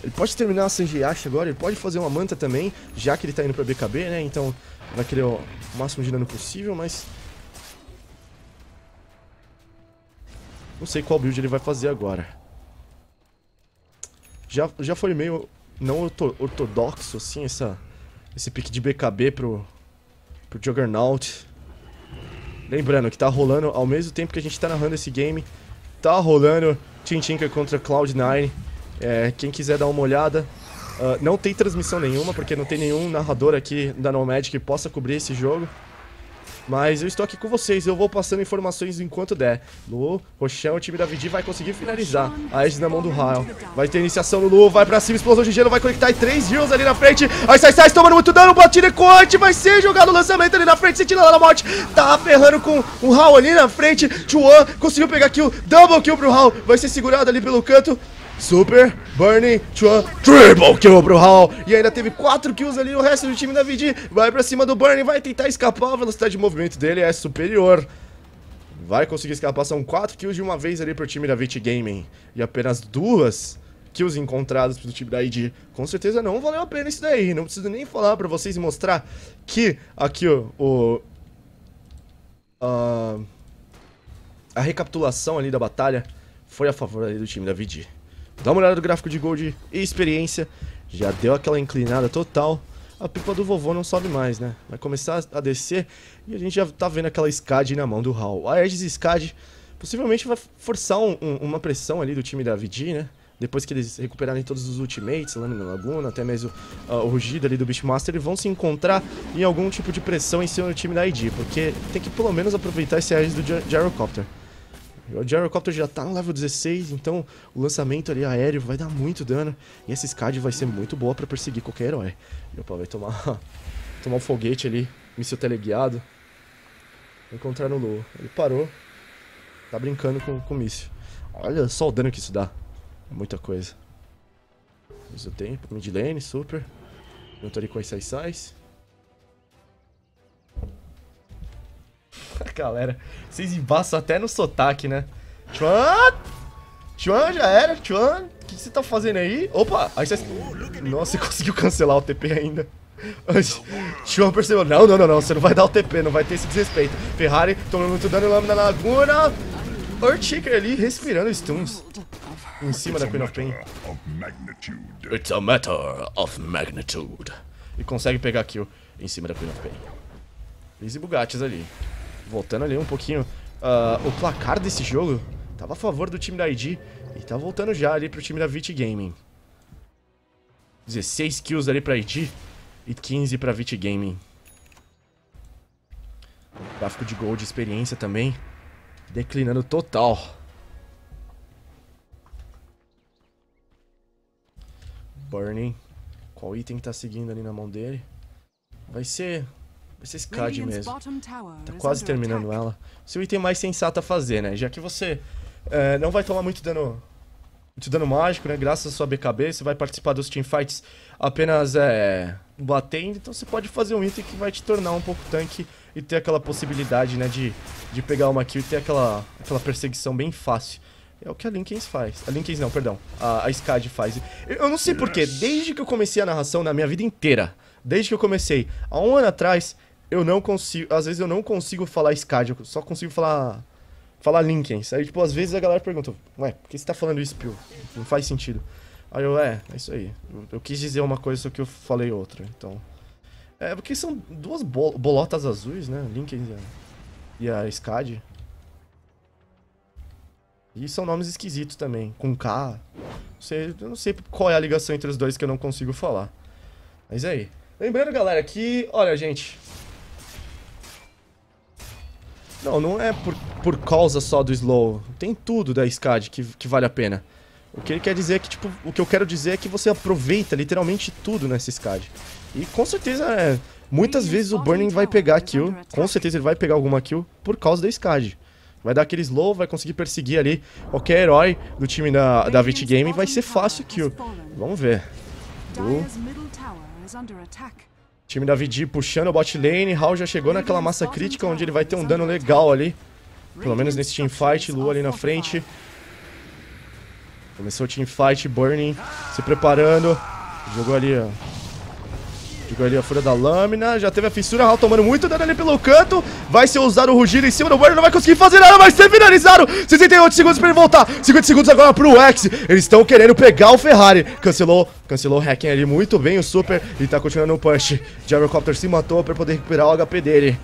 Ele pode terminar a Sanji Yasha agora, ele pode fazer uma manta também, já que ele tá indo pra BKB, né, então vai querer o máximo de dano possível, mas Não sei qual build ele vai fazer agora. Já, já foi meio não ortodoxo, assim, essa, esse pick de BKB pro, pro Juggernaut. Lembrando que tá rolando, ao mesmo tempo que a gente tá narrando esse game, tá rolando Tintinka contra Cloud9. É, quem quiser dar uma olhada, uh, não tem transmissão nenhuma, porque não tem nenhum narrador aqui da Nomad que possa cobrir esse jogo. Mas eu estou aqui com vocês, eu vou passando informações enquanto der. Lu, Roxão, o time da VD vai conseguir finalizar. A Edge na mão do Rael. Vai ter iniciação no Lu, vai pra cima, explosão de gelo, vai conectar. E três Hills ali na frente. Aí sai, sai, tomando muito dano, batida e corte. Vai ser jogado o lançamento ali na frente, sentindo lá na morte. Tá ferrando com o Raul ali na frente. Chuan conseguiu pegar kill, double kill pro Raul. Vai ser segurado ali pelo canto. Super Burning Chuan Triple Kill pro Hall. E ainda teve 4 kills ali. O resto do time da VG vai pra cima do Burning. Vai tentar escapar. A velocidade de movimento dele é superior. Vai conseguir escapar. São 4 kills de uma vez ali pro time da VT Gaming. E apenas duas kills encontradas pro time da ID. Com certeza não valeu a pena isso daí. Não preciso nem falar pra vocês e mostrar que aqui o... Ah, a recapitulação ali da batalha foi a favor do time da VG. Dá uma olhada no gráfico de gold e experiência. Já deu aquela inclinada total. A pipa do vovô não sobe mais, né? Vai começar a descer e a gente já tá vendo aquela SCAD na mão do Hall. A Aegis SCAD possivelmente vai forçar um, um, uma pressão ali do time da VG, né? Depois que eles recuperarem todos os ultimates, na Laguna, até mesmo uh, o rugido ali do Beastmaster, eles vão se encontrar em algum tipo de pressão em cima do time da ID, porque tem que pelo menos aproveitar esse Edge do gy Gyrocopter. O General Copter já tá no level 16, então o lançamento ali aéreo vai dar muito dano. E essa SCAD vai ser muito boa pra perseguir qualquer herói. Meu pau vai tomar, tomar um foguete ali, míssil teleguiado. Encontrar no Lua. Ele parou. Tá brincando com, com o míssil. Olha só o dano que isso dá. É muita coisa. Usa o tempo. Midlane, super. Junto ali é com as Sai. Galera, vocês embaçam até no sotaque, né? Chuan! Chuan, já era, Chuan! O que você tá fazendo aí? Opa! Aí Nossa, você conseguiu cancelar o TP ainda. Chuan percebeu. Não, não, não, não. Você não vai dar o TP, não vai ter esse desrespeito. Ferrari tomando muito dano e lâmina na laguna. Earthshaker ali respirando stuns. Em cima da Queen of Pain. It's a matter of magnitude. E consegue pegar kill em cima da Queen of Pain. Easy Bugatis ali. Voltando ali um pouquinho, uh, o placar desse jogo estava a favor do time da ID e tá voltando já ali pro time da Vit Gaming. 16 kills ali pra ID e 15 pra Vit Gaming. gráfico de gol de experiência também declinando total. Burning. Qual item que tá seguindo ali na mão dele? Vai ser esse SCAD mesmo. Tá quase terminando ela. Seu o item mais sensato a fazer, né? Já que você é, não vai tomar muito dano muito dano mágico, né? Graças à sua BKB, você vai participar dos teamfights apenas é, batendo, então você pode fazer um item que vai te tornar um pouco tanque e ter aquela possibilidade, né, de, de pegar uma kill e ter aquela, aquela perseguição bem fácil. É o que a Linkens faz. A Linkens não, perdão. A, a SCAD faz. Eu, eu não sei porquê, desde que eu comecei a narração na minha vida inteira, desde que eu comecei, há um ano atrás, eu não consigo. Às vezes eu não consigo falar SCAD, eu só consigo falar. Falar Linkens. Aí, tipo, às vezes a galera pergunta, ué, por que você tá falando isso, Pio? Não faz sentido. Aí eu, é, é isso aí. Eu, eu quis dizer uma coisa, só que eu falei outra, então. É, porque são duas bolotas azuis, né? Linkens e a, e a SCAD. E são nomes esquisitos também, com K. Não sei, eu não sei qual é a ligação entre os dois que eu não consigo falar. Mas é aí. Lembrando, galera, que, olha, gente, não, não é por, por causa só do slow. Tem tudo da SCAD que, que vale a pena. O que ele quer dizer é que, tipo, o que eu quero dizer é que você aproveita literalmente tudo nessa SCAD. E com certeza, é, muitas vezes o Burning vai pegar né? kill, com certeza ele vai pegar alguma kill por causa da SCAD. Vai dar aquele slow, vai conseguir perseguir ali qualquer herói do time da, da VT Game e vai ser fácil kill. Vamos ver. Do... Time da VG puxando o bot lane. Raul já chegou naquela massa crítica onde ele vai ter um dano legal ali. Pelo menos nesse teamfight. Lu ali na frente. Começou o teamfight. Burning se preparando. Jogou ali, ó. Jogou ali a fúria da lâmina, já teve a fissura, Raul tomando muito dano ali pelo canto. Vai ser usado o Rugir em cima do Warrior, não vai conseguir fazer nada, vai ser finalizado. 68 segundos pra ele voltar, 50 segundos agora pro X. Eles estão querendo pegar o Ferrari. Cancelou, cancelou o Hacken ali muito bem o Super e tá continuando o um punch. Gyrocopter se matou pra poder recuperar o HP dele.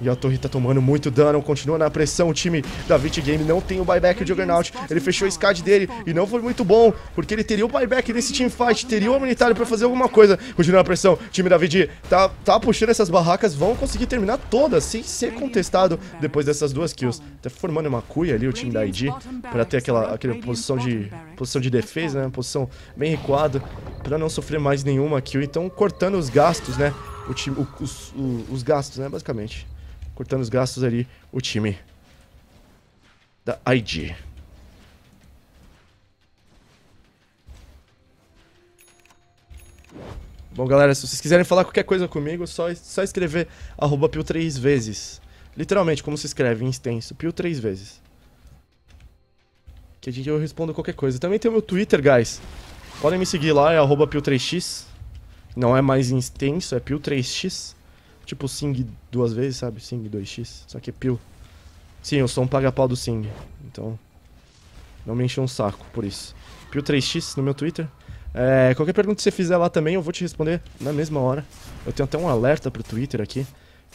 E a torre tá tomando muito dano, continua na pressão. O time da Vit Game não tem o buyback, do Juggernaut. Ele fechou o SCAD dele e não foi muito bom, porque ele teria o buyback nesse teamfight, teria o humanitário pra fazer alguma coisa. Continua na pressão, o time da VG tá, tá puxando essas barracas, vão conseguir terminar todas, sem ser contestado depois dessas duas kills. até tá formando uma cuia ali o time da ID, pra ter aquela, aquela posição, de, posição de defesa, né? Uma posição bem recuada, pra não sofrer mais nenhuma kill. Então, cortando os gastos, né? O time, o, os, os gastos, né? Basicamente cortando os gastos ali, o time da ID. Bom, galera, se vocês quiserem falar qualquer coisa comigo, só, só escrever arroba pio três vezes. Literalmente, como se escreve em extenso, pio três vezes. Que a gente, eu respondo qualquer coisa. Também tem o meu Twitter, guys. Podem me seguir lá, é arroba pio3x. Não é mais em extenso, é pio3x. Tipo Sing duas vezes, sabe? Sing 2x. Só que é pio. Sim, eu sou um paga-pau do Sing. Então. Não me enche um saco por isso. Pio 3x no meu Twitter. É, qualquer pergunta que você fizer lá também, eu vou te responder na mesma hora. Eu tenho até um alerta pro Twitter aqui.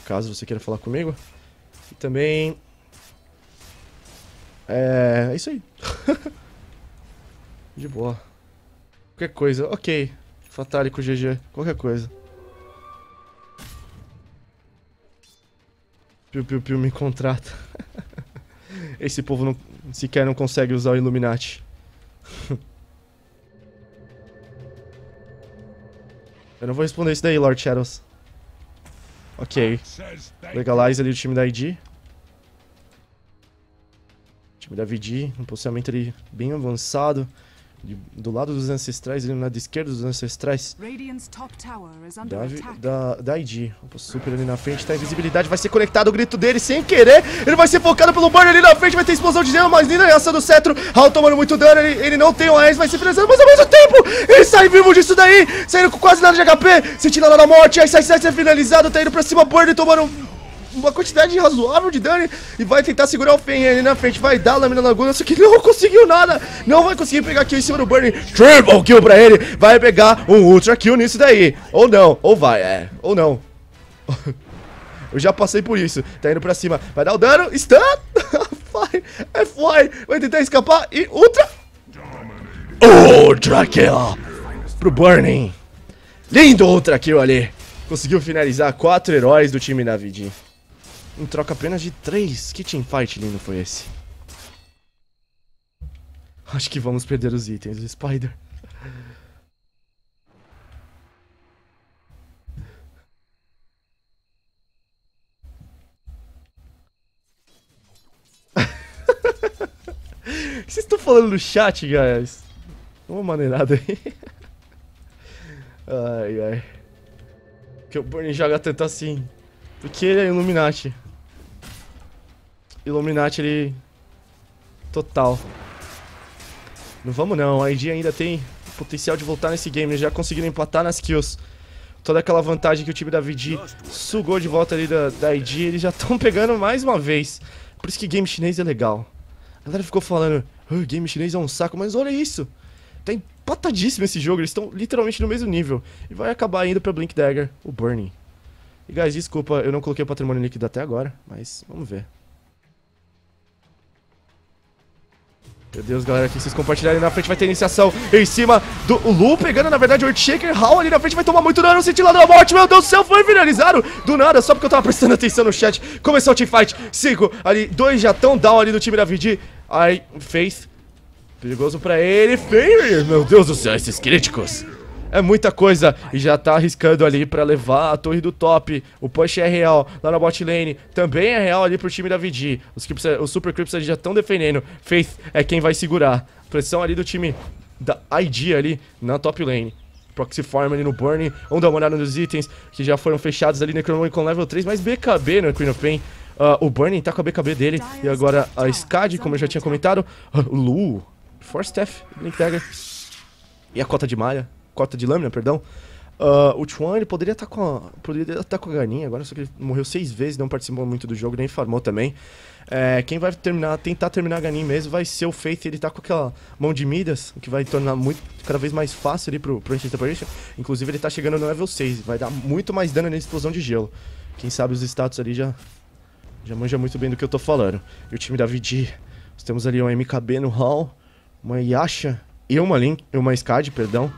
Caso você queira falar comigo. E também. É. É isso aí. De boa. Qualquer coisa. Ok. Fatálico GG. Qualquer coisa. Piu Piu Piu me contrata. Esse povo não, sequer não consegue usar o Illuminati. Eu não vou responder isso daí, Lord Shadows. Ok. Legalize ali o time da ID. O time da VD, um posicionamento ali bem avançado de, do lado dos ancestrais, ali no lado esquerdo dos ancestrais. Da, da, da ID. Opa, super ali na frente, tá invisibilidade, vai ser conectado o grito dele sem querer. Ele vai ser focado pelo Burn ali na frente, vai ter explosão de dano, mas linda reação do Cetro. Raul tomando muito dano, ele, ele não tem o AES, vai ser finalizado, mas ao mesmo tempo ele sai vivo disso daí, saindo com quase nada de HP, se lá da morte, aí sai, sai, sai finalizado, tá indo pra cima, Burn tomando uma quantidade razoável de dano e vai tentar segurar o Fen ali na frente. Vai dar a lâmina na laguna, só que não conseguiu nada. Não vai conseguir pegar kill em cima do Burning. Triple kill pra ele. Vai pegar um Ultra Kill nisso daí. Ou não, ou vai, é. Ou não. Eu já passei por isso. Tá indo pra cima. Vai dar o dano. Stun. Fly. É Fly. Vai tentar escapar e Ultra. Ultra Kill. Pro Burning. Lindo Ultra Kill ali. Conseguiu finalizar quatro heróis do time da Vidin em troca apenas de três. Que teamfight lindo foi esse. Acho que vamos perder os itens O Spider. Vocês estão falando no chat, guys? Uma maneirada aí. Ai, ai. Que o Burnie joga tanto assim. Porque ele é Illuminati. Illuminati, ele... Total. Não vamos não, a ID ainda tem potencial de voltar nesse game. Eles já conseguiram empatar nas kills. Toda aquela vantagem que o time da VG sugou de volta ali da, da ID, eles já estão pegando mais uma vez. Por isso que game chinês é legal. A galera ficou falando, oh, game chinês é um saco, mas olha isso. Tá empatadíssimo esse jogo, eles estão literalmente no mesmo nível. E vai acabar indo pra Blink Dagger, o Burning. E, guys, desculpa, eu não coloquei o patrimônio líquido até agora, mas vamos ver. Meu Deus, galera, que vocês compartilharem na frente vai ter iniciação em cima do Lu, pegando, na verdade, o Earthshaker. Hall ali na frente vai tomar muito dano, sentindo lá da morte. Meu Deus do céu, foi finalizado do nada, só porque eu tava prestando atenção no chat. Começou o teamfight, 5 ali, 2 já tão down ali do time da VG. Aí, Faith, perigoso pra ele. Faith, meu Deus do céu, esses críticos. É muita coisa. E já tá arriscando ali pra levar a torre do top. O push é real. Lá na bot lane também é real ali pro time da VG. Os, Crips, os Super Crips já estão defendendo. Faith é quem vai segurar. Pressão ali do time da ID ali na top lane. Proxy Farm ali no burning. Vamos dar uma olhada nos itens que já foram fechados ali. Necronomicon level 3, mas BKB no Queen of Pain. Uh, o Burning tá com a BKB dele. E agora a SCAD, como eu já tinha comentado. Uh, Lu, Force Staff, Link Dagger. E a cota de malha cota de lâmina, perdão. Uh, o Chuan, ele poderia estar tá com a, poderia estar tá com a Garninha agora, só que ele morreu seis vezes, não participou muito do jogo, nem farmou também. É, quem vai terminar, tentar terminar a Ganin mesmo vai ser o Faith, ele tá com aquela mão de Midas, o que vai tornar muito, cada vez mais fácil ali pro, pro Ancient Inclusive ele tá chegando no level 6, vai dar muito mais dano na explosão de gelo. Quem sabe os status ali já, já manja muito bem do que eu tô falando. E o time da VG, nós temos ali um MKB no hall, uma Yasha e uma Link, uma Skad, perdão.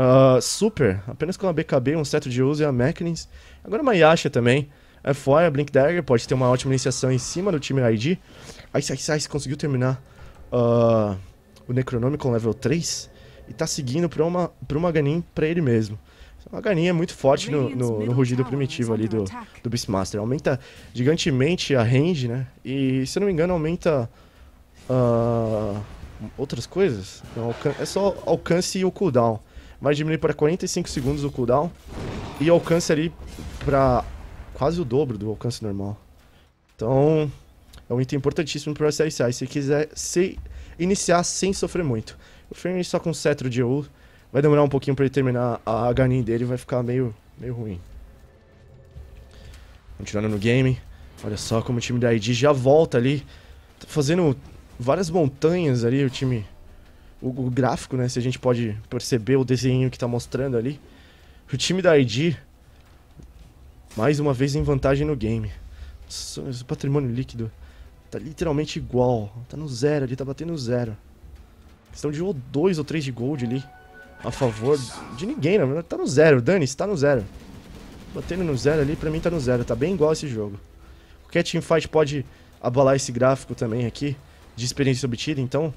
Uh, super, apenas com a BKB, um seto de uso e a Mechanins. Agora uma Yasha também. É fora, é Blink Dagger, pode ter uma ótima iniciação em cima do time ID. Ice Ice Ice conseguiu terminar uh, o Necronomicon level 3 e tá seguindo pra uma, pra uma Ganin pra ele mesmo. uma Ganin é muito forte no, no, no rugido primitivo ali do, do Beastmaster. Aumenta gigantemente a range, né? E se eu não me engano, aumenta. Uh, outras coisas? Não, é só alcance e o cooldown vai diminuir para 45 segundos o cooldown e alcance ali para quase o dobro do alcance normal. Então, é um item importantíssimo para você iniciar. se quiser se iniciar sem sofrer muito. O Fern só com cetro de ouro vai demorar um pouquinho para ele terminar a ganin dele, vai ficar meio, meio ruim. Continuando no game, olha só como o time da ID já volta ali, tá fazendo várias montanhas ali, o time o, o gráfico, né? Se a gente pode perceber o desenho que está mostrando ali. O time da ID, mais uma vez em vantagem no game. Nossa, o patrimônio líquido tá literalmente igual. Tá no zero ali, tá batendo zero. Questão de ou dois ou três de gold ali. A favor de ninguém, na né, verdade. Tá no zero, dane-se, tá no zero. Batendo no zero ali, pra mim tá no zero. Tá bem igual esse jogo. Qualquer teamfight pode abalar esse gráfico também aqui. De experiência obtida, então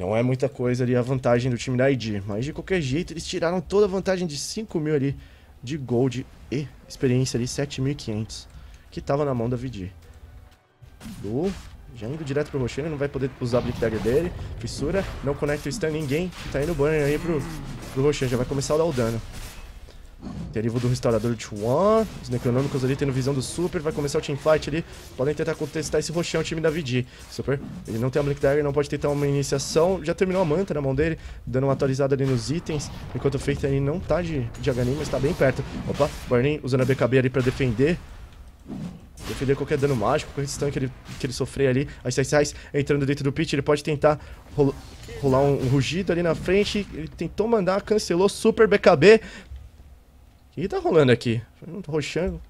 não é muita coisa ali a vantagem do time da ID, mas de qualquer jeito eles tiraram toda a vantagem de 5 mil ali de gold e experiência ali 7.500 que tava na mão da VG. Do já indo direto pro Rochelle, não vai poder usar a habilidade dele. Fissura, não conecta o stun ninguém. Tá indo banho aí pro, pro Rochelle, já vai começar a dar o dano. Derivo do restaurador de Chuan. Os Necronômicos ali tendo visão do Super. Vai começar o teamfight ali. Podem tentar contestar esse roxão, o time da VG. Super, ele não tem a Blink Dagger, não pode tentar uma iniciação. Já terminou a manta na mão dele, dando uma atualizada ali nos itens. Enquanto o Fate ali não tá de, de HN, mas tá bem perto. Opa, Barney usando a BKB ali pra defender defender qualquer dano mágico, qualquer stun que ele, que ele sofrer ali. As Saisais entrando dentro do pit, ele pode tentar rolar um, um rugido ali na frente. Ele tentou mandar, cancelou, super BKB. O que tá rolando aqui? Não tô roxando.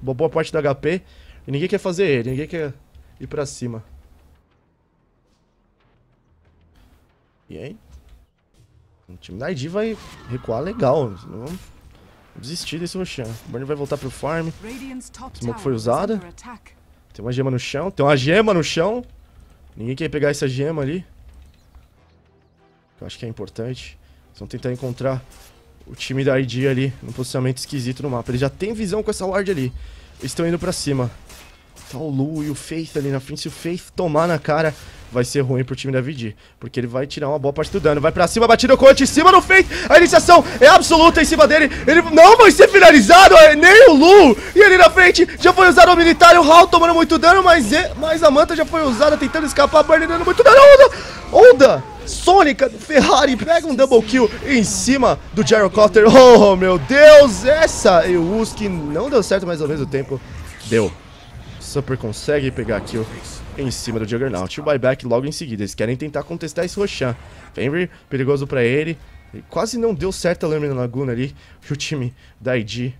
Boa parte do HP. E ninguém quer fazer ele, ninguém quer ir pra cima. E aí? O time da ID vai recuar legal. vamos desistir desse roxão. O Burn vai voltar pro farm. Smoke foi usada. Tem uma gema no chão. Tem uma gema no chão. Ninguém quer pegar essa gema ali. Eu acho que é importante. Vamos tentar encontrar o time da ID ali, num posicionamento esquisito no mapa. Ele já tem visão com essa ward ali. Eles estão indo pra cima. Tá o Lu e o Faith ali na frente. Se o Faith tomar na cara, vai ser ruim pro time da VD. Porque ele vai tirar uma boa parte do dano. Vai pra cima, batida corte em cima do Faith. A iniciação é absoluta em cima dele. Ele não vai ser finalizado, é nem o Lu. E ali na frente já foi usado o militar. o Hal tomando muito dano, mas, é, mas a manta já foi usada tentando escapar. Burn dando muito dano. Onda! Onda! Sônica do Ferrari pega um double kill em cima do Jaron Cotter. Oh, meu Deus, essa e o Uski não deu certo, mas ao mesmo tempo deu. Super consegue pegar kill em cima do Juggernaut. O buyback logo em seguida. Eles querem tentar contestar esse Roshan. Fenrir, perigoso pra ele. ele. Quase não deu certo a Lâmina Laguna ali. O time da ID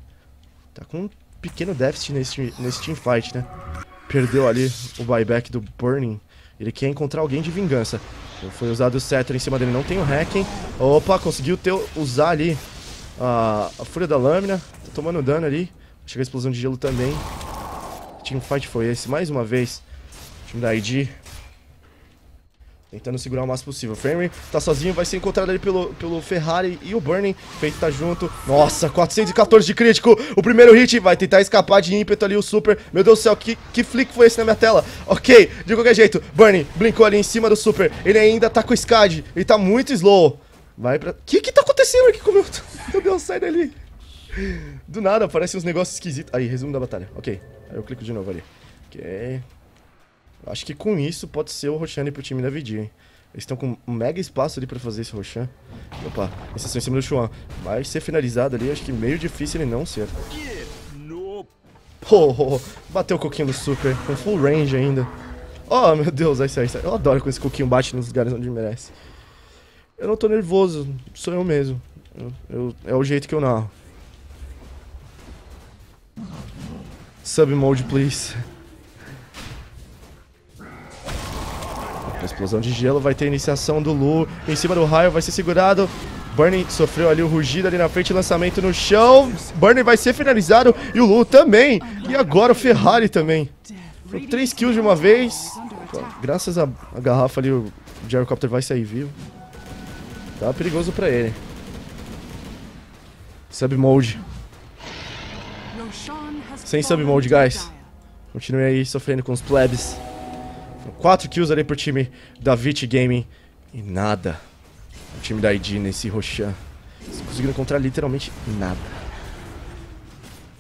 tá com um pequeno déficit nesse, nesse teamfight, né? Perdeu ali o buyback do Burning. Ele quer encontrar alguém de vingança. Foi usado o Setter em cima dele, não tem o Hacking. Opa, conseguiu ter, usar ali a, a Fúria da Lâmina. Tá tomando dano ali. Chega a explosão de gelo também. O team fight foi esse, mais uma vez. O time da ID Tentando segurar o máximo possível. O Fenrir tá sozinho, vai ser encontrado ali pelo, pelo Ferrari e o Burning. Feito tá junto. Nossa, 414 de crítico. O primeiro hit vai tentar escapar de ímpeto ali o Super. Meu Deus do céu, que, que flick foi esse na minha tela? Ok, de qualquer jeito. Burning brincou ali em cima do Super. Ele ainda tá com o SCAD, Ele tá muito slow. Vai pra... O que que tá acontecendo aqui com o meu... Meu Deus, sai dali. Do nada, aparecem uns negócios esquisitos. Aí, resumo da batalha. Ok. Aí eu clico de novo ali. Ok. Acho que com isso pode ser o Rochane pro time da VG, hein? Eles estão com um mega espaço ali pra fazer esse Roshan. Opa, exceção em cima do Chuan. Vai ser finalizado ali, acho que meio difícil ele não ser. Oh, oh, oh. bateu o coquinho do Super, com full range ainda. Oh, meu Deus, aí sai, sai. Eu adoro quando esse coquinho bate nos lugares onde merece. Eu não tô nervoso, sou eu mesmo. Eu, eu, é o jeito que eu narro. Sub mode, please. Uma explosão de gelo, vai ter iniciação do Lu. Em cima do raio, vai ser segurado. Burnie sofreu ali o rugido ali na frente, lançamento no chão. Burnie vai ser finalizado e o Lu também. E agora o Ferrari também. Foi kills de uma vez. Graças à garrafa ali, o Gyrocopter vai sair vivo. Tá perigoso pra ele. Submode. Sem submode, guys. Continue aí sofrendo com os plebs. 4 kills ali pro time da Vit Gaming. E nada. O time da ID nesse Roshan. Conseguindo encontrar literalmente nada.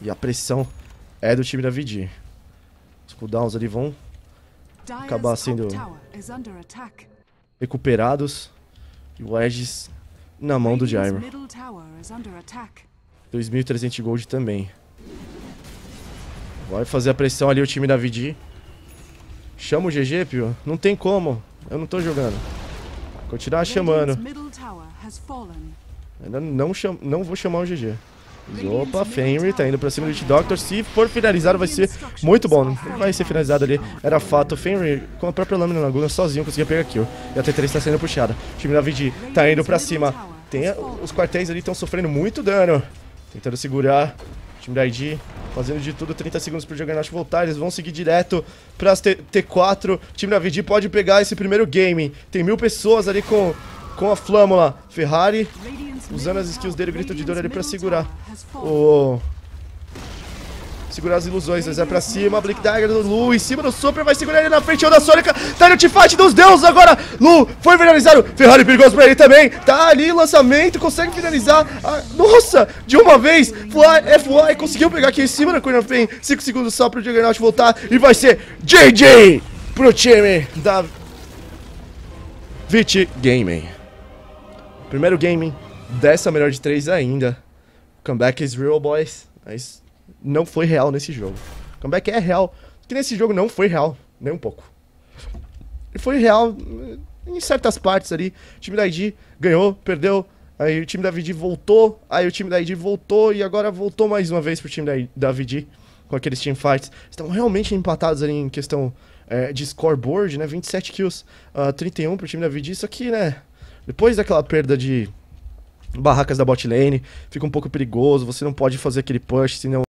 E a pressão é do time da VG. Os cooldowns ali vão acabar sendo recuperados. E o Aegis na mão do Jaimer. 2.300 gold também. Vai fazer a pressão ali o time da VG. Chama o GG, Pio? Não tem como. Eu não tô jogando. Continuar chamando. Ainda não, cham... não vou chamar o GG. Opa, Fenrir tá indo pra cima do Doctor. Se for finalizado, vai ser muito bom. não? Vai ser finalizado ali. Era fato. Fenrir, com a própria lâmina na Laguna, sozinho conseguia pegar kill. E a T3 tá sendo puxada. O time da VG tá indo pra cima. Tem a... Os quartéis ali estão sofrendo muito dano. Tentando segurar. O time da ID fazendo de tudo, 30 segundos pro Juggernaut voltar, eles vão seguir direto pras T 4 o time da VG pode pegar esse primeiro game, tem mil pessoas ali com, com a flâmula, Ferrari usando as skills dele, grito de dor ali pra segurar o... Oh. Segurar as ilusões, vai é pra cima. Blink Dagger do Lu em cima do Super. Vai segurar ele na frente. da Sônica. Tá no t dos deuses agora. Lu foi finalizado. Ferrari perigoso pra ele também. Tá ali lançamento. Consegue finalizar. Ah, nossa, de uma vez. Fly, FY conseguiu pegar aqui em cima da of Pain. 5 segundos só pro Juggernaut voltar. E vai ser JJ pro time da Vit Gaming. Primeiro game dessa melhor de três ainda. Comeback is real, boys. É isso não foi real nesse jogo. Comeback é real. Que nesse jogo não foi real, nem um pouco. E foi real eh, em certas partes ali. O time da ID ganhou, perdeu. Aí o time da VD voltou. Aí o time da ID voltou. E agora voltou mais uma vez pro time da, da VD. Com aqueles teamfights. Estão realmente empatados ali em questão é, de scoreboard, né? 27 kills, uh, ah, 31 pro time da VD. Isso aqui, né? Depois daquela perda de barracas da bot lane, fica um pouco perigoso. Você não pode fazer aquele push, senão.